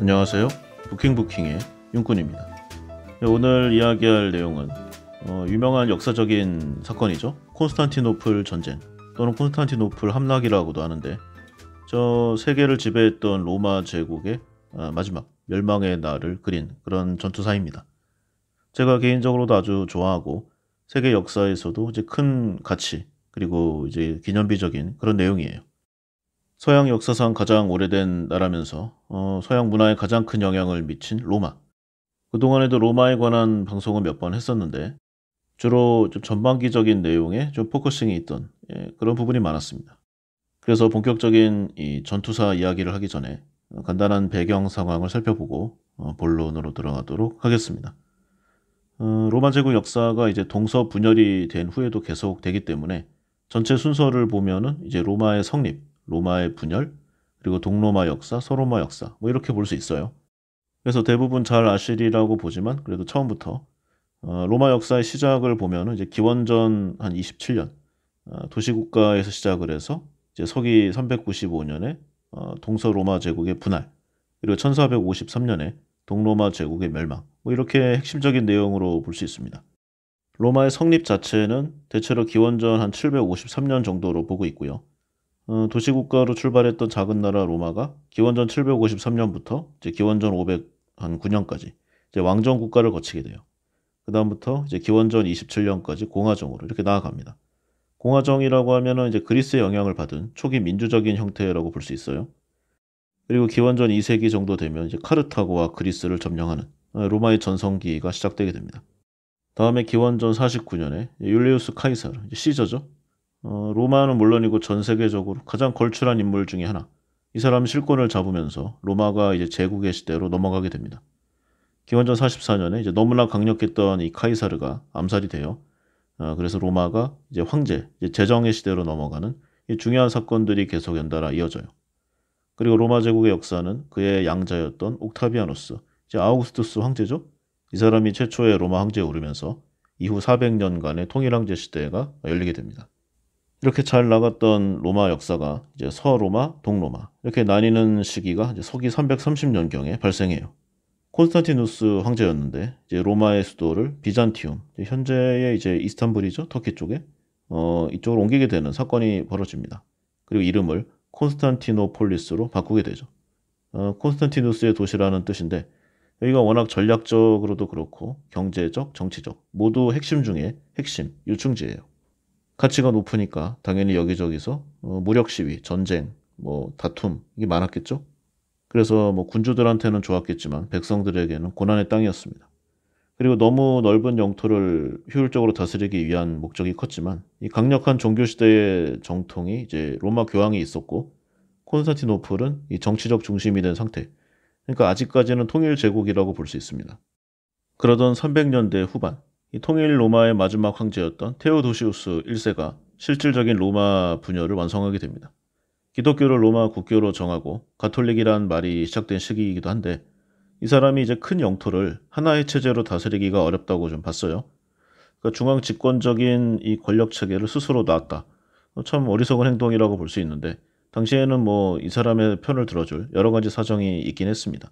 안녕하세요. 부킹부킹의 윤꾼입니다. 네, 오늘 이야기할 내용은 어, 유명한 역사적인 사건이죠. 콘스탄티노플 전쟁 또는 콘스탄티노플 함락이라고도 하는데 저 세계를 지배했던 로마 제국의 아, 마지막 멸망의 날을 그린 그런 전투사입니다. 제가 개인적으로도 아주 좋아하고 세계 역사에서도 이제 큰 가치 그리고 이제 기념비적인 그런 내용이에요. 서양 역사상 가장 오래된 나라면서 어, 서양 문화에 가장 큰 영향을 미친 로마. 그동안에도 로마에 관한 방송을 몇 번 했었는데 주로 좀 전반기적인 내용에 좀 포커싱이 있던 예, 그런 부분이 많았습니다. 그래서 본격적인 이 전투사 이야기를 하기 전에 어, 간단한 배경 상황을 살펴보고 어, 본론으로 들어가도록 하겠습니다. 어, 로마 제국 역사가 이제 동서 분열이 된 후에도 계속 되기 때문에 전체 순서를 보면은 이제 로마의 성립, 로마의 분열, 그리고 동로마 역사, 서로마 역사 뭐 이렇게 볼 수 있어요. 그래서 대부분 잘 아시리라고 보지만 그래도 처음부터 어, 로마 역사의 시작을 보면 이제 기원전 한 27년 어, 도시국가에서 시작을 해서 이제 서기 395년에 어, 동서 로마 제국의 분할 그리고 1453년에 동로마 제국의 멸망 뭐 이렇게 핵심적인 내용으로 볼 수 있습니다. 로마의 성립 자체는 대체로 기원전 한 753년 정도로 보고 있고요. 어, 도시국가로 출발했던 작은 나라 로마가 기원전 753년부터 이제 기원전 509년까지 이제 왕정 국가를 거치게 돼요. 그 다음부터 이제 기원전 27년까지 공화정으로 이렇게 나아갑니다. 공화정이라고 하면은 이제 그리스의 영향을 받은 초기 민주적인 형태라고 볼 수 있어요. 그리고 기원전 2세기 정도 되면 이제 카르타고와 그리스를 점령하는 어, 로마의 전성기가 시작되게 됩니다. 다음에 기원전 49년에 율리우스 카이사르, 시저죠. 어, 로마는 물론이고 전 세계적으로 가장 걸출한 인물 중의 하나. 이 사람 실권을 잡으면서 로마가 이제 제국의 시대로 넘어가게 됩니다. 기원전 44년에 이제 너무나 강력했던 이 카이사르가 암살이 돼요. 어, 그래서 로마가 이제 황제, 이제 재정의 시대로 넘어가는 이 중요한 사건들이 계속 연달아 이어져요. 그리고 로마 제국의 역사는 그의 양자였던 옥타비아누스, 이제 아우구스투스 황제죠. 이 사람이 최초의 로마 황제에 오르면서 이후 400년간의 통일황제 시대가 열리게 됩니다. 이렇게 잘 나갔던 로마 역사가 이제 서로마, 동로마 이렇게 나뉘는 시기가 서기 330년경에 발생해요. 콘스탄티누스 황제였는데 이제 로마의 수도를 비잔티움, 현재의 이제 이스탄불이죠, 터키 쪽에 어, 이쪽으로 옮기게 되는 사건이 벌어집니다. 그리고 이름을 콘스탄티노폴리스로 바꾸게 되죠. 어, 콘스탄티누스의 도시라는 뜻인데 여기가 워낙 전략적으로도 그렇고 경제적, 정치적 모두 핵심 중에 핵심, 유충지예요. 가치가 높으니까 당연히 여기저기서 어, 무력 시위, 전쟁, 뭐 다툼 이게 많았겠죠. 그래서 뭐 군주들한테는 좋았겠지만 백성들에게는 고난의 땅이었습니다. 그리고 너무 넓은 영토를 효율적으로 다스리기 위한 목적이 컸지만 이 강력한 종교 시대의 정통이 이제 로마 교황이 있었고 콘스탄티노플은 이 정치적 중심이 된 상태. 그러니까 아직까지는 통일 제국이라고 볼 수 있습니다. 그러던 300년대 후반 이 통일 로마의 마지막 황제였던 테오도시우스 1세가 실질적인 로마 분열을 완성하게 됩니다. 기독교를 로마 국교로 정하고 가톨릭이란 말이 시작된 시기이기도 한데 이 사람이 이제 큰 영토를 하나의 체제로 다스리기가 어렵다고 좀 봤어요. 그러니까 중앙 집권적인 이 권력 체계를 스스로 놨다. 어, 참 어리석은 행동이라고 볼 수 있는데 당시에는 뭐 이 사람의 편을 들어줄 여러 가지 사정이 있긴 했습니다.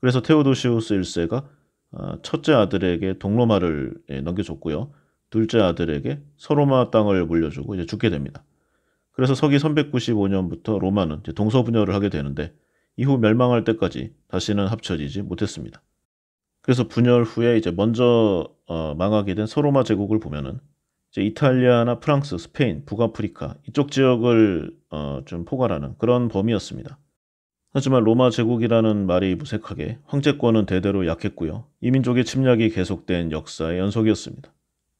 그래서 테오도시우스 1세가 어, 첫째 아들에게 동로마를 예, 넘겨줬고요. 둘째 아들에게 서로마 땅을 물려주고 이제 죽게 됩니다. 그래서 서기 395년부터 로마는 동서분열을 하게 되는데 이후 멸망할 때까지 다시는 합쳐지지 못했습니다. 그래서 분열 후에 이제 먼저 어, 망하게 된 서로마 제국을 보면은 이제 이탈리아나 프랑스, 스페인, 북아프리카 이쪽 지역을 어, 좀 포괄하는 그런 범위였습니다. 하지만 로마 제국이라는 말이 무색하게 황제권은 대대로 약했고요. 이민족의 침략이 계속된 역사의 연속이었습니다.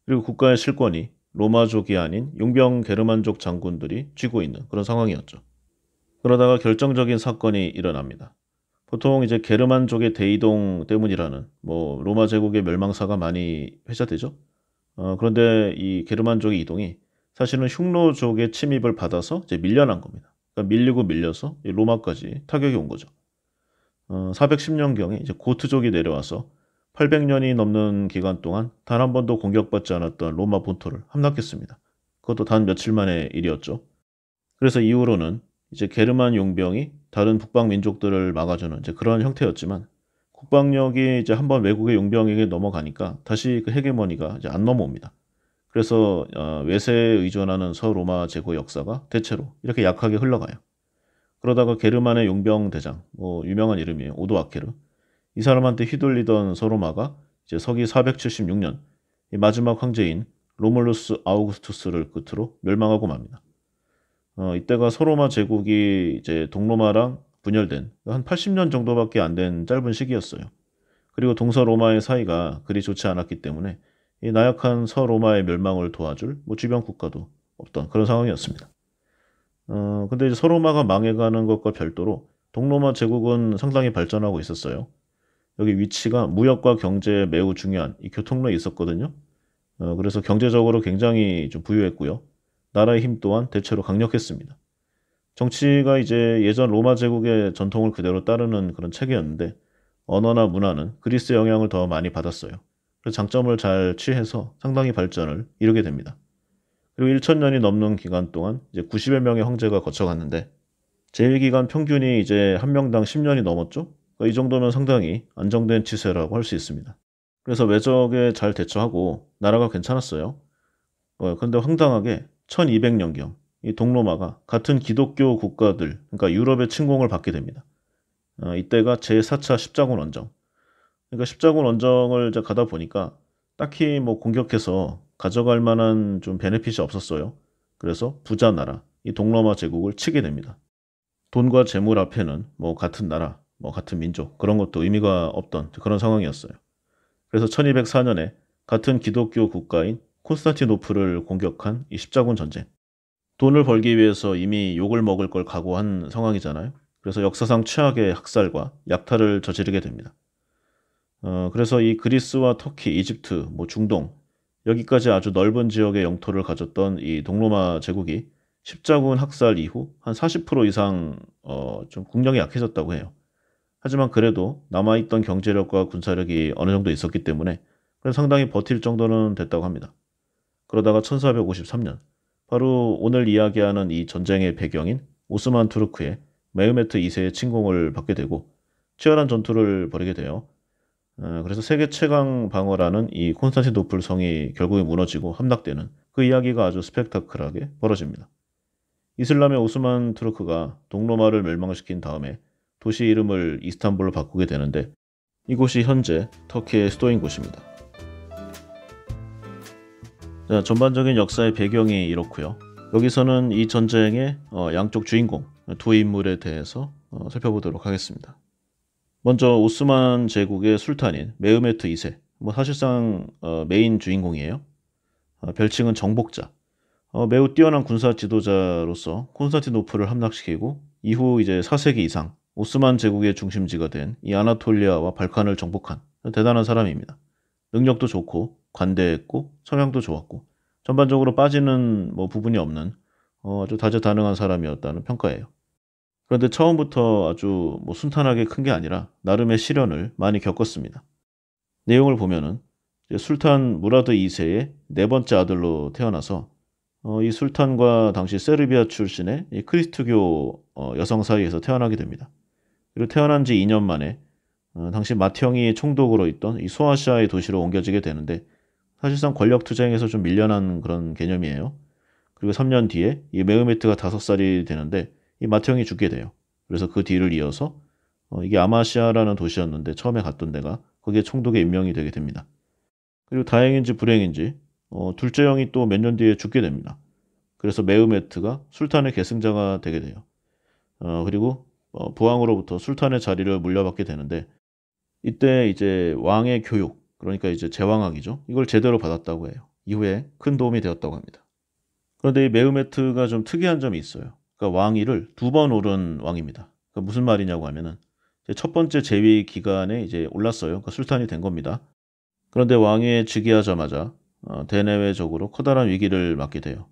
그리고 국가의 실권이 로마족이 아닌 용병 게르만족 장군들이 쥐고 있는 그런 상황이었죠. 그러다가 결정적인 사건이 일어납니다. 보통 이제 게르만족의 대이동 때문이라는 뭐 로마 제국의 멸망사가 많이 회자되죠. 어, 그런데 이 게르만족의 이동이 사실은 흉노족의 침입을 받아서 이제 밀려난 겁니다. 그러니까 밀리고 밀려서 로마까지 타격이 온 거죠. 어, 410년경에 이제 고트족이 내려와서 800년이 넘는 기간 동안 단 한 번도 공격받지 않았던 로마 본토를 함락했습니다. 그것도 단 며칠 만의 일이었죠. 그래서 이후로는 이제 게르만 용병이 다른 북방 민족들을 막아주는 이제 그런 형태였지만 국방력이 이제 한 번 외국의 용병에게 넘어가니까 다시 그 헤게머니가 이제 안 넘어옵니다. 그래서 어, 외세에 의존하는 서로마 제국 역사가 대체로 이렇게 약하게 흘러가요. 그러다가 게르만의 용병 대장, 뭐 유명한 이름이에요. 오도 아케르. 이 사람한테 휘둘리던 서로마가 이제 서기 476년 이 마지막 황제인 로물루스 아우구스투스를 끝으로 멸망하고 맙니다. 어, 이때가 서로마 제국이 이제 동로마랑 분열된 한 80년 정도밖에 안 된 짧은 시기였어요. 그리고 동서로마의 사이가 그리 좋지 않았기 때문에 이 나약한 서로마의 멸망을 도와줄 뭐 주변 국가도 없던 그런 상황이었습니다. 어, 근데 이제 서로마가 망해가는 것과 별도로 동로마 제국은 상당히 발전하고 있었어요. 여기 위치가 무역과 경제에 매우 중요한 이 교통로에 있었거든요. 어, 그래서 경제적으로 굉장히 좀 부유했고요. 나라의 힘 또한 대체로 강력했습니다. 정치가 이제 예전 로마 제국의 전통을 그대로 따르는 그런 체계였는데 언어나 문화는 그리스 영향을 더 많이 받았어요. 장점을 잘 취해서 상당히 발전을 이루게 됩니다. 그리고 1천년이 넘는 기간 동안 이제 90여 명의 황제가 거쳐갔는데 재위기간 평균이 이제 한 명당 10년이 넘었죠. 그러니까 이 정도면 상당히 안정된 치세라고 할 수 있습니다. 그래서 외적에 잘 대처하고 나라가 괜찮았어요. 어, 그런데 황당하게 1200년경 이 동로마가 같은 기독교 국가들, 그러니까 유럽의 침공을 받게 됩니다. 어, 이때가 제4차 십자군 원정, 그러니까 십자군 원정을 이제 가다 보니까 딱히 뭐 공격해서 가져갈 만한 좀 베네핏이 없었어요. 그래서 부자 나라, 이 동로마 제국을 치게 됩니다. 돈과 재물 앞에는 뭐 같은 나라, 뭐 같은 민족, 그런 것도 의미가 없던 그런 상황이었어요. 그래서 1204년에 같은 기독교 국가인 콘스탄티노플을 공격한 이 십자군 전쟁. 돈을 벌기 위해서 이미 욕을 먹을 걸 각오한 상황이잖아요. 그래서 역사상 최악의 학살과 약탈을 저지르게 됩니다. 어, 그래서 이 그리스와 터키, 이집트, 뭐 중동 여기까지 아주 넓은 지역의 영토를 가졌던 이 동로마 제국이 십자군 학살 이후 한 40% 이상 어, 좀 국력이 약해졌다고 해요. 하지만 그래도 남아있던 경제력과 군사력이 어느 정도 있었기 때문에 그래서 상당히 버틸 정도는 됐다고 합니다. 그러다가 1453년 바로 오늘 이야기하는 이 전쟁의 배경인 오스만 투르크의 메흐메트 2세의 침공을 받게 되고 치열한 전투를 벌이게 돼요. 어, 그래서 세계 최강 방어라는 이 콘스탄티노플 성이 결국에 무너지고 함락되는 그 이야기가 아주 스펙타클하게 벌어집니다. 이슬람의 오스만 투르크가 동로마를 멸망시킨 다음에 도시 이름을 이스탄불로 바꾸게 되는데 이곳이 현재 터키의 수도인 곳입니다. 자, 전반적인 역사의 배경이 이렇고요. 여기서는 이 전쟁의 어, 양쪽 주인공 두 인물에 대해서 어, 살펴보도록 하겠습니다. 먼저 오스만 제국의 술탄인 메흐메트 2세, 뭐 사실상 어, 메인 주인공이에요. 어, 별칭은 정복자. 어, 매우 뛰어난 군사 지도자로서 콘스탄티노프를 함락시키고 이후 이제 4세기 이상 오스만 제국의 중심지가 된 이 아나톨리아와 발칸을 정복한 대단한 사람입니다. 능력도 좋고 관대했고 성향도 좋았고 전반적으로 빠지는 뭐 부분이 없는 어, 아주 다재다능한 사람이었다는 평가예요. 그런데 처음부터 아주 뭐 순탄하게 큰 게 아니라 나름의 시련을 많이 겪었습니다. 내용을 보면은 술탄 무라드 2세의 네 번째 아들로 태어나서 어, 이 술탄과 당시 세르비아 출신의 크리스트교 어, 여성 사이에서 태어나게 됩니다. 그리고 태어난 지 2년 만에 어, 당시 마티형이 총독으로 있던 이 소아시아의 도시로 옮겨지게 되는데 사실상 권력 투쟁에서 좀 밀려난 그런 개념이에요. 그리고 3년 뒤에 이 메흐메트가 5살이 되는데 이 마태형이 죽게 돼요. 그래서 그 뒤를 이어서 어, 이게 아마시아라는 도시였는데 처음에 갔던 데가 거기에 총독의 임명이 되게 됩니다. 그리고 다행인지 불행인지 어, 둘째 형이 또 몇 년 뒤에 죽게 됩니다. 그래서 메흐메트가 술탄의 계승자가 되게 돼요. 어, 그리고 어, 부왕으로부터 술탄의 자리를 물려받게 되는데 이때 이제 왕의 교육 그러니까 이제 제왕학이죠. 이걸 제대로 받았다고 해요. 이후에 큰 도움이 되었다고 합니다. 그런데 이 메흐메트가 좀 특이한 점이 있어요. 그러니까 왕위를 두 번 오른 왕입니다. 그러니까 무슨 말이냐고 하면은 첫 번째 재위 기간에 이제 올랐어요. 그러니까 술탄이 된 겁니다. 그런데 왕위에 즉위하자마자 어, 대내외적으로 커다란 위기를 맞게 돼요.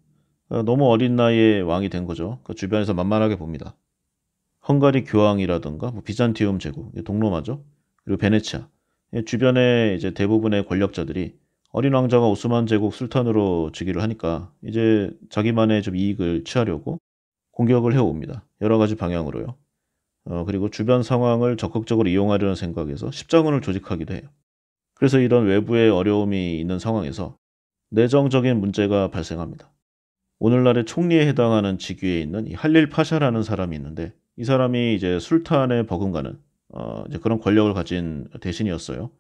그러니까 너무 어린 나이에 왕이 된 거죠. 그러니까 주변에서 만만하게 봅니다. 헝가리 교황이라든가 뭐 비잔티움 제국, 동로마죠. 그리고 베네치아. 주변에 이제 대부분의 권력자들이 어린 왕자가 오스만 제국 술탄으로 즉위를 하니까 이제 자기만의 좀 이익을 취하려고 공격을 해옵니다. 여러 가지 방향으로요. 어, 그리고 주변 상황을 적극적으로 이용하려는 생각에서 십자군을 조직하기도 해요. 그래서 이런 외부의 어려움이 있는 상황에서 내정적인 문제가 발생합니다. 오늘날의 총리에 해당하는 직위에 있는 이 할릴 파샤라는 사람이 있는데 이 사람이 이제 술탄의 버금가는 어, 이제 그런 권력을 가진 대신이었어요.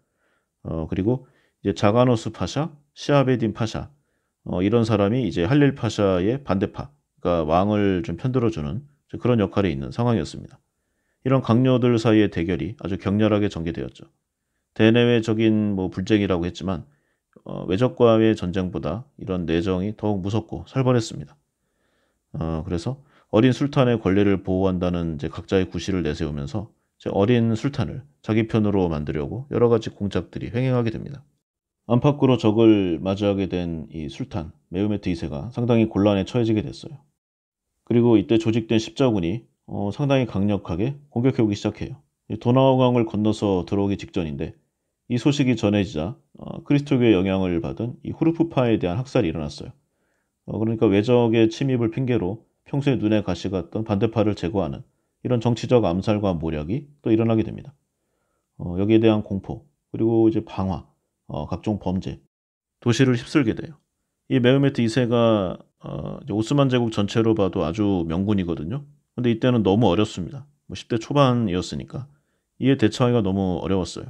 어, 그리고 이제 자가노스 파샤, 시아베딘 파샤 어, 이런 사람이 이제 할릴 파샤의 반대파 그러니까 왕을 좀 편들어주는 그런 역할이 있는 상황이었습니다. 이런 강요들 사이의 대결이 아주 격렬하게 전개되었죠. 대내외적인 뭐 불쟁이라고 했지만 어, 외적과의 전쟁보다 이런 내정이 더욱 무섭고 살벌했습니다. 어, 그래서 어린 술탄의 권리를 보호한다는 이제 각자의 구실을 내세우면서 어린 술탄을 자기 편으로 만들려고 여러 가지 공작들이 횡행하게 됩니다. 안팎으로 적을 맞이하게 된 이 술탄 메우메트 2세가 상당히 곤란에 처해지게 됐어요. 그리고 이때 조직된 십자군이 어, 상당히 강력하게 공격해오기 시작해요. 도나우강을 건너서 들어오기 직전인데 이 소식이 전해지자 어, 크리스토교의 영향을 받은 이 후르프파에 대한 학살이 일어났어요. 어, 그러니까 외적의 침입을 핑계로 평소에 눈에 가시 갔던 반대파를 제거하는 이런 정치적 암살과 모략이 또 일어나게 됩니다. 어, 여기에 대한 공포 그리고 이제 방화, 어, 각종 범죄, 도시를 휩쓸게 돼요. 이 메흐메트 2세가 어, 오스만 제국 전체로 봐도 아주 명군이거든요. 근데 이때는 너무 어렸습니다. 뭐 10대 초반이었으니까 이에 대처하기가 너무 어려웠어요.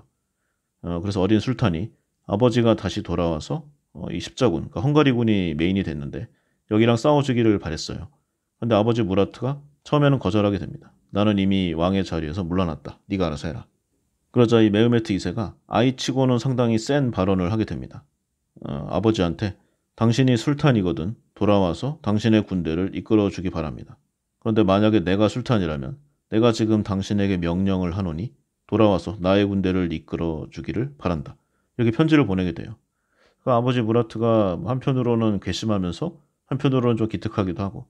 어, 그래서 어린 술탄이 아버지가 다시 돌아와서 어, 이 십자군, 그러니까 헝가리군이 메인이 됐는데 여기랑 싸워주기를 바랬어요. 근데 아버지 무라트가 처음에는 거절하게 됩니다. 나는 이미 왕의 자리에서 물러났다. 네가 알아서 해라. 그러자 이 메흐메트 2세가 아이치고는 상당히 센 발언을 하게 됩니다. 어, 아버지한테 당신이 술탄이거든 돌아와서 당신의 군대를 이끌어 주기 바랍니다. 그런데 만약에 내가 술탄이라면 내가 지금 당신에게 명령을 하노니 돌아와서 나의 군대를 이끌어 주기를 바란다. 이렇게 편지를 보내게 돼요. 그 아버지 무라트가 한편으로는 괘씸하면서 한편으로는 좀 기특하기도 하고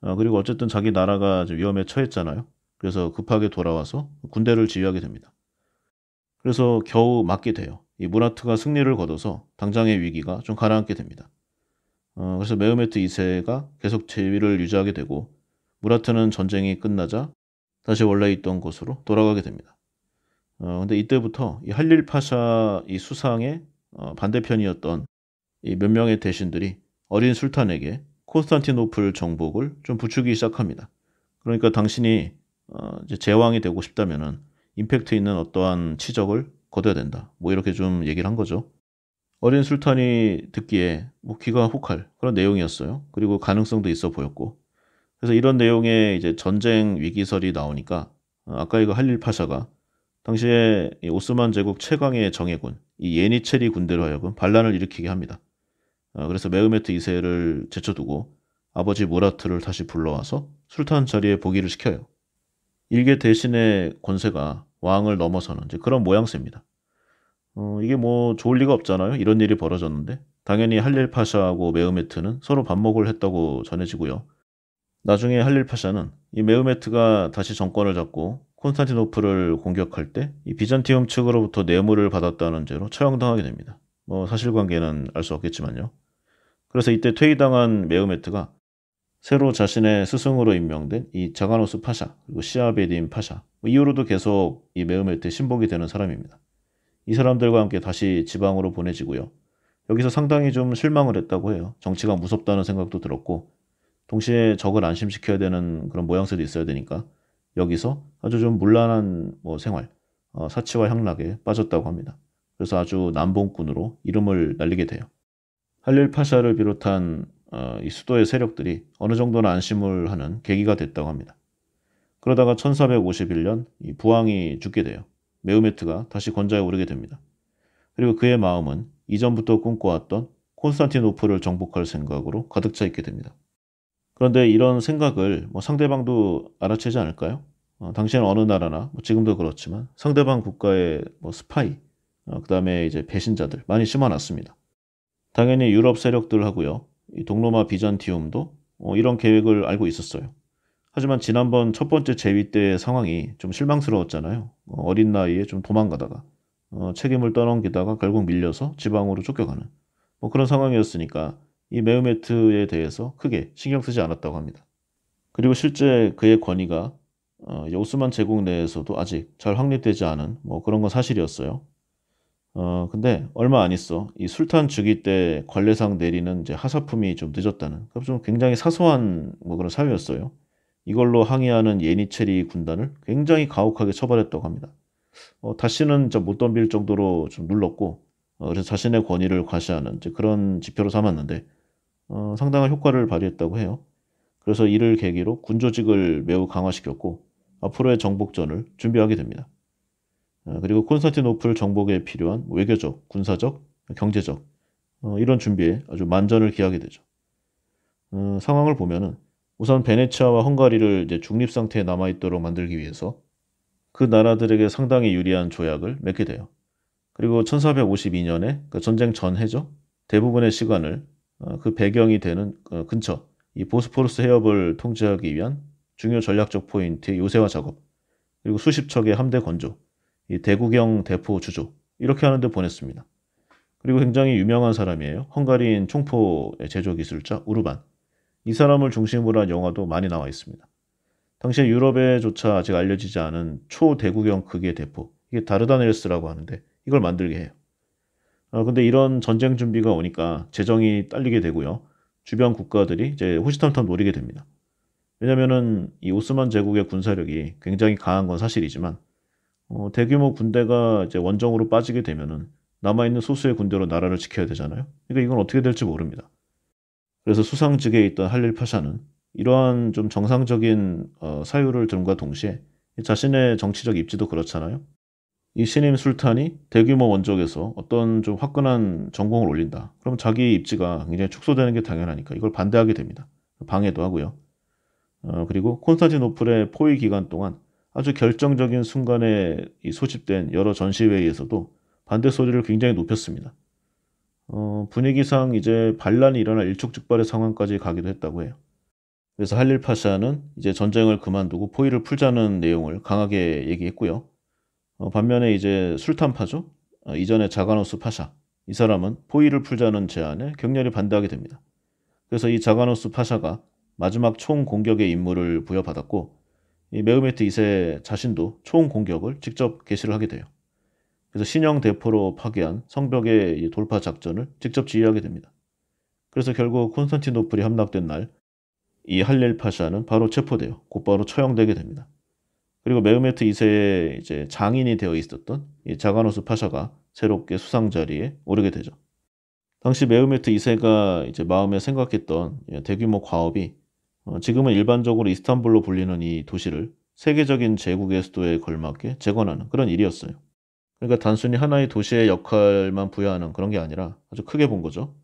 아, 그리고 어쨌든 자기 나라가 위험에 처했잖아요. 그래서 급하게 돌아와서 군대를 지휘하게 됩니다. 그래서 겨우 맞게 돼요. 이 무라트가 승리를 거둬서 당장의 위기가 좀 가라앉게 됩니다. 어, 그래서 메흐메트 2세가 계속 제위를 유지하게 되고 무라트는 전쟁이 끝나자 다시 원래 있던 곳으로 돌아가게 됩니다. 어, 근데 이때부터 이 할릴 파샤 이 수상의 어, 반대편이었던 이 몇 명의 대신들이 어린 술탄에게 콘스탄티노플 정복을 좀 부추기 시작합니다. 그러니까 당신이 어, 이제 제왕이 되고 싶다면은 임팩트 있는 어떠한 치적을 거둬야 된다. 뭐 이렇게 좀 얘기를 한 거죠. 어린 술탄이 듣기에 뭐 귀가 혹할 그런 내용이었어요. 그리고 가능성도 있어 보였고. 그래서 이런 내용의 이제 전쟁 위기설이 나오니까 어, 아까 이거 할릴 파샤가 당시에 오스만 제국 최강의 정예군 이 예니체리 군대로 하여금 반란을 일으키게 합니다. 어, 그래서 메흐메트 2세를 제쳐두고 아버지 무라트를 다시 불러와서 술탄 자리에 보기를 시켜요. 일개 대신의 권세가 왕을 넘어서는 그런 모양새입니다. 어, 이게 뭐 좋을 리가 없잖아요. 이런 일이 벌어졌는데. 당연히 할릴 파샤하고 메흐메트는 서로 반목을 했다고 전해지고요. 나중에 할릴 파샤는 이 메흐메트가 다시 정권을 잡고 콘스탄티노플을 공격할 때 이 비잔티움 측으로부터 뇌물을 받았다는 죄로 처형당하게 됩니다. 뭐 사실관계는 알 수 없겠지만요. 그래서 이때 퇴위당한 메흐메트가 새로 자신의 스승으로 임명된 이 자가노스 파샤 그리고 시아베딘 파샤 뭐 이후로도 계속 이 메흐메트의 신복이 되는 사람입니다. 이 사람들과 함께 다시 지방으로 보내지고요. 여기서 상당히 좀 실망을 했다고 해요. 정치가 무섭다는 생각도 들었고 동시에 적을 안심시켜야 되는 그런 모양새도 있어야 되니까 여기서 아주 좀 문란한 뭐 생활, 어, 사치와 향락에 빠졌다고 합니다. 그래서 아주 남봉꾼으로 이름을 날리게 돼요. 할릴 파샤를 비롯한 어, 이 수도의 세력들이 어느 정도는 안심을 하는 계기가 됐다고 합니다. 그러다가 1451년 이 부왕이 죽게 돼요. 메우메트가 다시 권좌에 오르게 됩니다. 그리고 그의 마음은 이전부터 꿈꿔왔던 콘스탄티노플을 정복할 생각으로 가득 차 있게 됩니다. 그런데 이런 생각을 뭐 상대방도 알아채지 않을까요? 어, 당신은 어느 나라나 뭐 지금도 그렇지만 상대방 국가의 뭐 스파이, 어, 그 다음에 이제 배신자들 많이 심어놨습니다. 당연히 유럽 세력들 하고요. 동로마 비잔티움도 어, 이런 계획을 알고 있었어요. 하지만 지난번 첫 번째 재위 때의 상황이 좀 실망스러웠잖아요. 어, 어린 나이에 좀 도망가다가 어, 책임을 떠넘기다가 결국 밀려서 지방으로 쫓겨가는 뭐 그런 상황이었으니까 이메우메트에 대해서 크게 신경 쓰지 않았다고 합니다. 그리고 실제 그의 권위가 어, 오스만 제국 내에서도 아직 잘 확립되지 않은 뭐 그런 건 사실이었어요. 어, 근데 얼마 안 있어 이 술탄 즉위 때 관례상 내리는 이제 하사품이 좀 늦었다는 좀 굉장히 사소한 뭐 그런 사유였어요. 이걸로 항의하는 예니체리 군단을 굉장히 가혹하게 처벌했다고 합니다. 어, 다시는 못 덤빌 정도로 좀 눌렀고 어, 그래서 자신의 권위를 과시하는 그런 지표로 삼았는데 어, 상당한 효과를 발휘했다고 해요. 그래서 이를 계기로 군조직을 매우 강화시켰고 앞으로의 정복전을 준비하게 됩니다. 어, 그리고 콘스탄티노플 정복에 필요한 외교적, 군사적, 경제적 어, 이런 준비에 아주 만전을 기하게 되죠. 어, 상황을 보면은 우선 베네치아와 헝가리를 이제 중립 상태에 남아 있도록 만들기 위해서 그 나라들에게 상당히 유리한 조약을 맺게 돼요. 그리고 1452년에 그 전쟁 전해죠. 대부분의 시간을 어, 그 배경이 되는 어, 근처 이 보스포르스 해협을 통제하기 위한 중요 전략적 포인트의 요새화 작업 그리고 수십 척의 함대 건조 이 대구경 대포 주조 이렇게 하는데 보냈습니다. 그리고 굉장히 유명한 사람이에요. 헝가리인 총포의 제조 기술자 우르반. 이 사람을 중심으로 한 영화도 많이 나와 있습니다. 당시에 유럽에조차 아직 알려지지 않은 초대구경 극의 대포, 이게 다르다넬스라고 하는데 이걸 만들게 해요. 아, 근데 이런 전쟁 준비가 오니까 재정이 딸리게 되고요. 주변 국가들이 이제 호시탐탐 노리게 됩니다. 왜냐면은 이 오스만 제국의 군사력이 굉장히 강한 건 사실이지만 어, 대규모 군대가 이제 원정으로 빠지게 되면은 남아있는 소수의 군대로 나라를 지켜야 되잖아요. 그러니까 이건 어떻게 될지 모릅니다. 그래서 수상 직에 있던 할릴 파샤는 이러한 좀 정상적인 어, 사유를 들 든과 동시에 자신의 정치적 입지도 그렇잖아요. 이 신임 술탄이 대규모 원적에서 어떤 좀 화끈한 전공을 올린다. 그럼 자기 입지가 굉장히 축소되는 게 당연하니까 이걸 반대하게 됩니다. 방해도 하고요. 어, 그리고 콘스탄티노플의 포위 기간 동안 아주 결정적인 순간에 소집된 여러 전시회에서도 의 반대 소리를 굉장히 높였습니다. 어, 분위기상 이제 반란이 일어날 일촉즉발의 상황까지 가기도 했다고 해요. 그래서 할릴 파샤는 이제 전쟁을 그만두고 포위를 풀자는 내용을 강하게 얘기했고요. 어, 반면에 이제 술탄 파죠. 어, 아, 이전에 자가노스 파샤 이 사람은 포위를 풀자는 제안에 격렬히 반대하게 됩니다. 그래서 이 자가노스 파샤가 마지막 총 공격의 임무를 부여받았고 이 메흐메트 2세 자신도 총 공격을 직접 개시를 하게 돼요. 그래서 신영 대포로 파괴한 성벽의 돌파 작전을 직접 지휘하게 됩니다. 그래서 결국 콘스탄티노플이 함락된 날 이할릴 파샤는 바로 체포되어 곧바로 처형되게 됩니다. 그리고 메흐메트 2세의 이제 장인이 되어 있었던 이 자가노스 파샤가 새롭게 수상 자리에 오르게 되죠. 당시 메흐메트 2세가 이제 마음에 생각했던 예, 대규모 과업이 어, 지금은 일반적으로 이스탄불로 불리는 이 도시를 세계적인 제국의 수도에 걸맞게 재건하는 그런 일이었어요. 그러니까 단순히 하나의 도시의 역할만 부여하는 그런 게 아니라 아주 크게 본 거죠.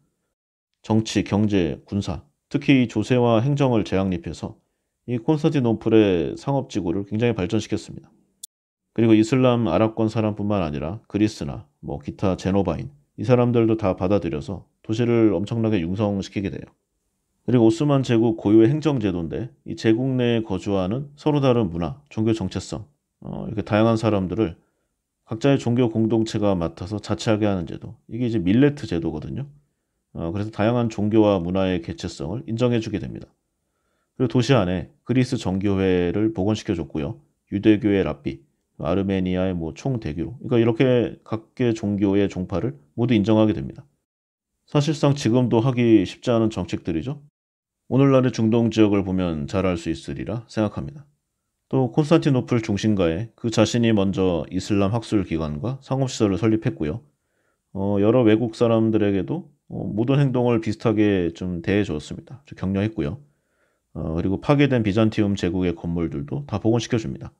정치, 경제, 군사, 특히 조세와 행정을 재확립해서 이 콘스탄티노플의 상업지구를 굉장히 발전시켰습니다. 그리고 이슬람 아랍권 사람뿐만 아니라 그리스나 뭐 기타 제노바인 이 사람들도 다 받아들여서 도시를 엄청나게 융성시키게 돼요. 그리고 오스만 제국 고유의 행정제도인데 이 제국 내에 거주하는 서로 다른 문화, 종교 정체성 어, 이렇게 다양한 사람들을 각자의 종교 공동체가 맡아서 자치하게 하는 제도. 이게 이제 밀레트 제도거든요. 어, 그래서 다양한 종교와 문화의 개체성을 인정해주게 됩니다. 그리고 도시 안에 그리스 정교회를 복원시켜줬고요. 유대교의 랍비, 아르메니아의 뭐 총대교. 그러니까 이렇게 각계 종교의 종파를 모두 인정하게 됩니다. 사실상 지금도 하기 쉽지 않은 정책들이죠. 오늘날의 중동 지역을 보면 잘 알 수 있으리라 생각합니다. 또 콘스탄티노플 중심가에 그 자신이 먼저 이슬람 학술 기관과 상업시설을 설립했고요. 어, 여러 외국 사람들에게도 어, 모든 행동을 비슷하게 좀 대해 주었습니다. 격려했고요. 어, 그리고 파괴된 비잔티움 제국의 건물들도 다 복원시켜 줍니다.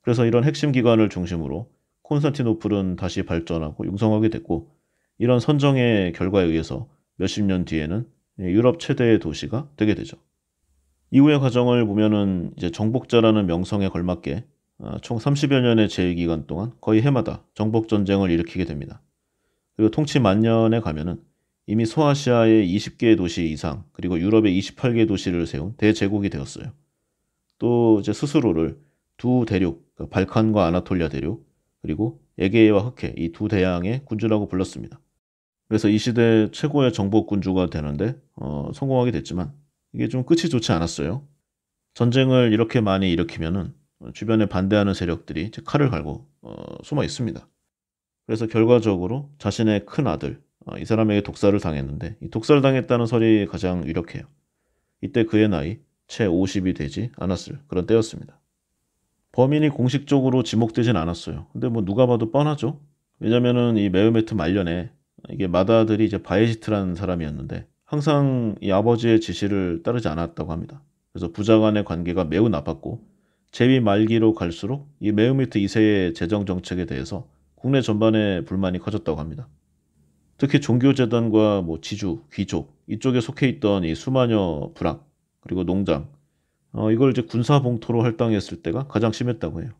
그래서 이런 핵심 기관을 중심으로 콘스탄티노플은 다시 발전하고 융성하게 됐고 이런 선정의 결과에 의해서 몇십 년 뒤에는 예, 유럽 최대의 도시가 되게 되죠. 이후의 과정을 보면은 이제 정복자라는 명성에 걸맞게 아, 총 30여 년의 재위 기간 동안 거의 해마다 정복 전쟁을 일으키게 됩니다. 그리고 통치 만년에 가면은 이미 소아시아의 20개 도시 이상 그리고 유럽의 28개 도시를 세운 대제국이 되었어요. 또 이제 스스로를 두 대륙, 그러니까 발칸과 아나톨리아 대륙 그리고 에게이와 흑해 이 두 대양의 군주라고 불렀습니다. 그래서 이 시대 최고의 정복 군주가 되는데 어, 성공하게 됐지만 이게 좀 끝이 좋지 않았어요. 전쟁을 이렇게 많이 일으키면은 주변에 반대하는 세력들이 칼을 갈고 어, 숨어 있습니다. 그래서 결과적으로 자신의 큰 아들 어, 이 사람에게 독살을 당했는데 이 독살을 당했다는 설이 가장 유력해요. 이때 그의 나이 채 50이 되지 않았을 그런 때였습니다. 범인이 공식적으로 지목되진 않았어요. 근데 뭐 누가 봐도 뻔하죠. 왜냐면은 이메우메트 말년에 이게 마다들이 이제 바에시트라는 사람이었는데 항상 이 아버지의 지시를 따르지 않았다고 합니다. 그래서 부자 간의 관계가 매우 나빴고 재위 말기로 갈수록 이메우미트 2세의 재정 정책에 대해서 국내 전반에 불만이 커졌다고 합니다. 특히 종교재단과 뭐 지주, 귀족 이쪽에 속해 있던 이 수마녀 불악 그리고 농장 어, 이걸 이제 군사 봉토로 할당했을 때가 가장 심했다고 해요.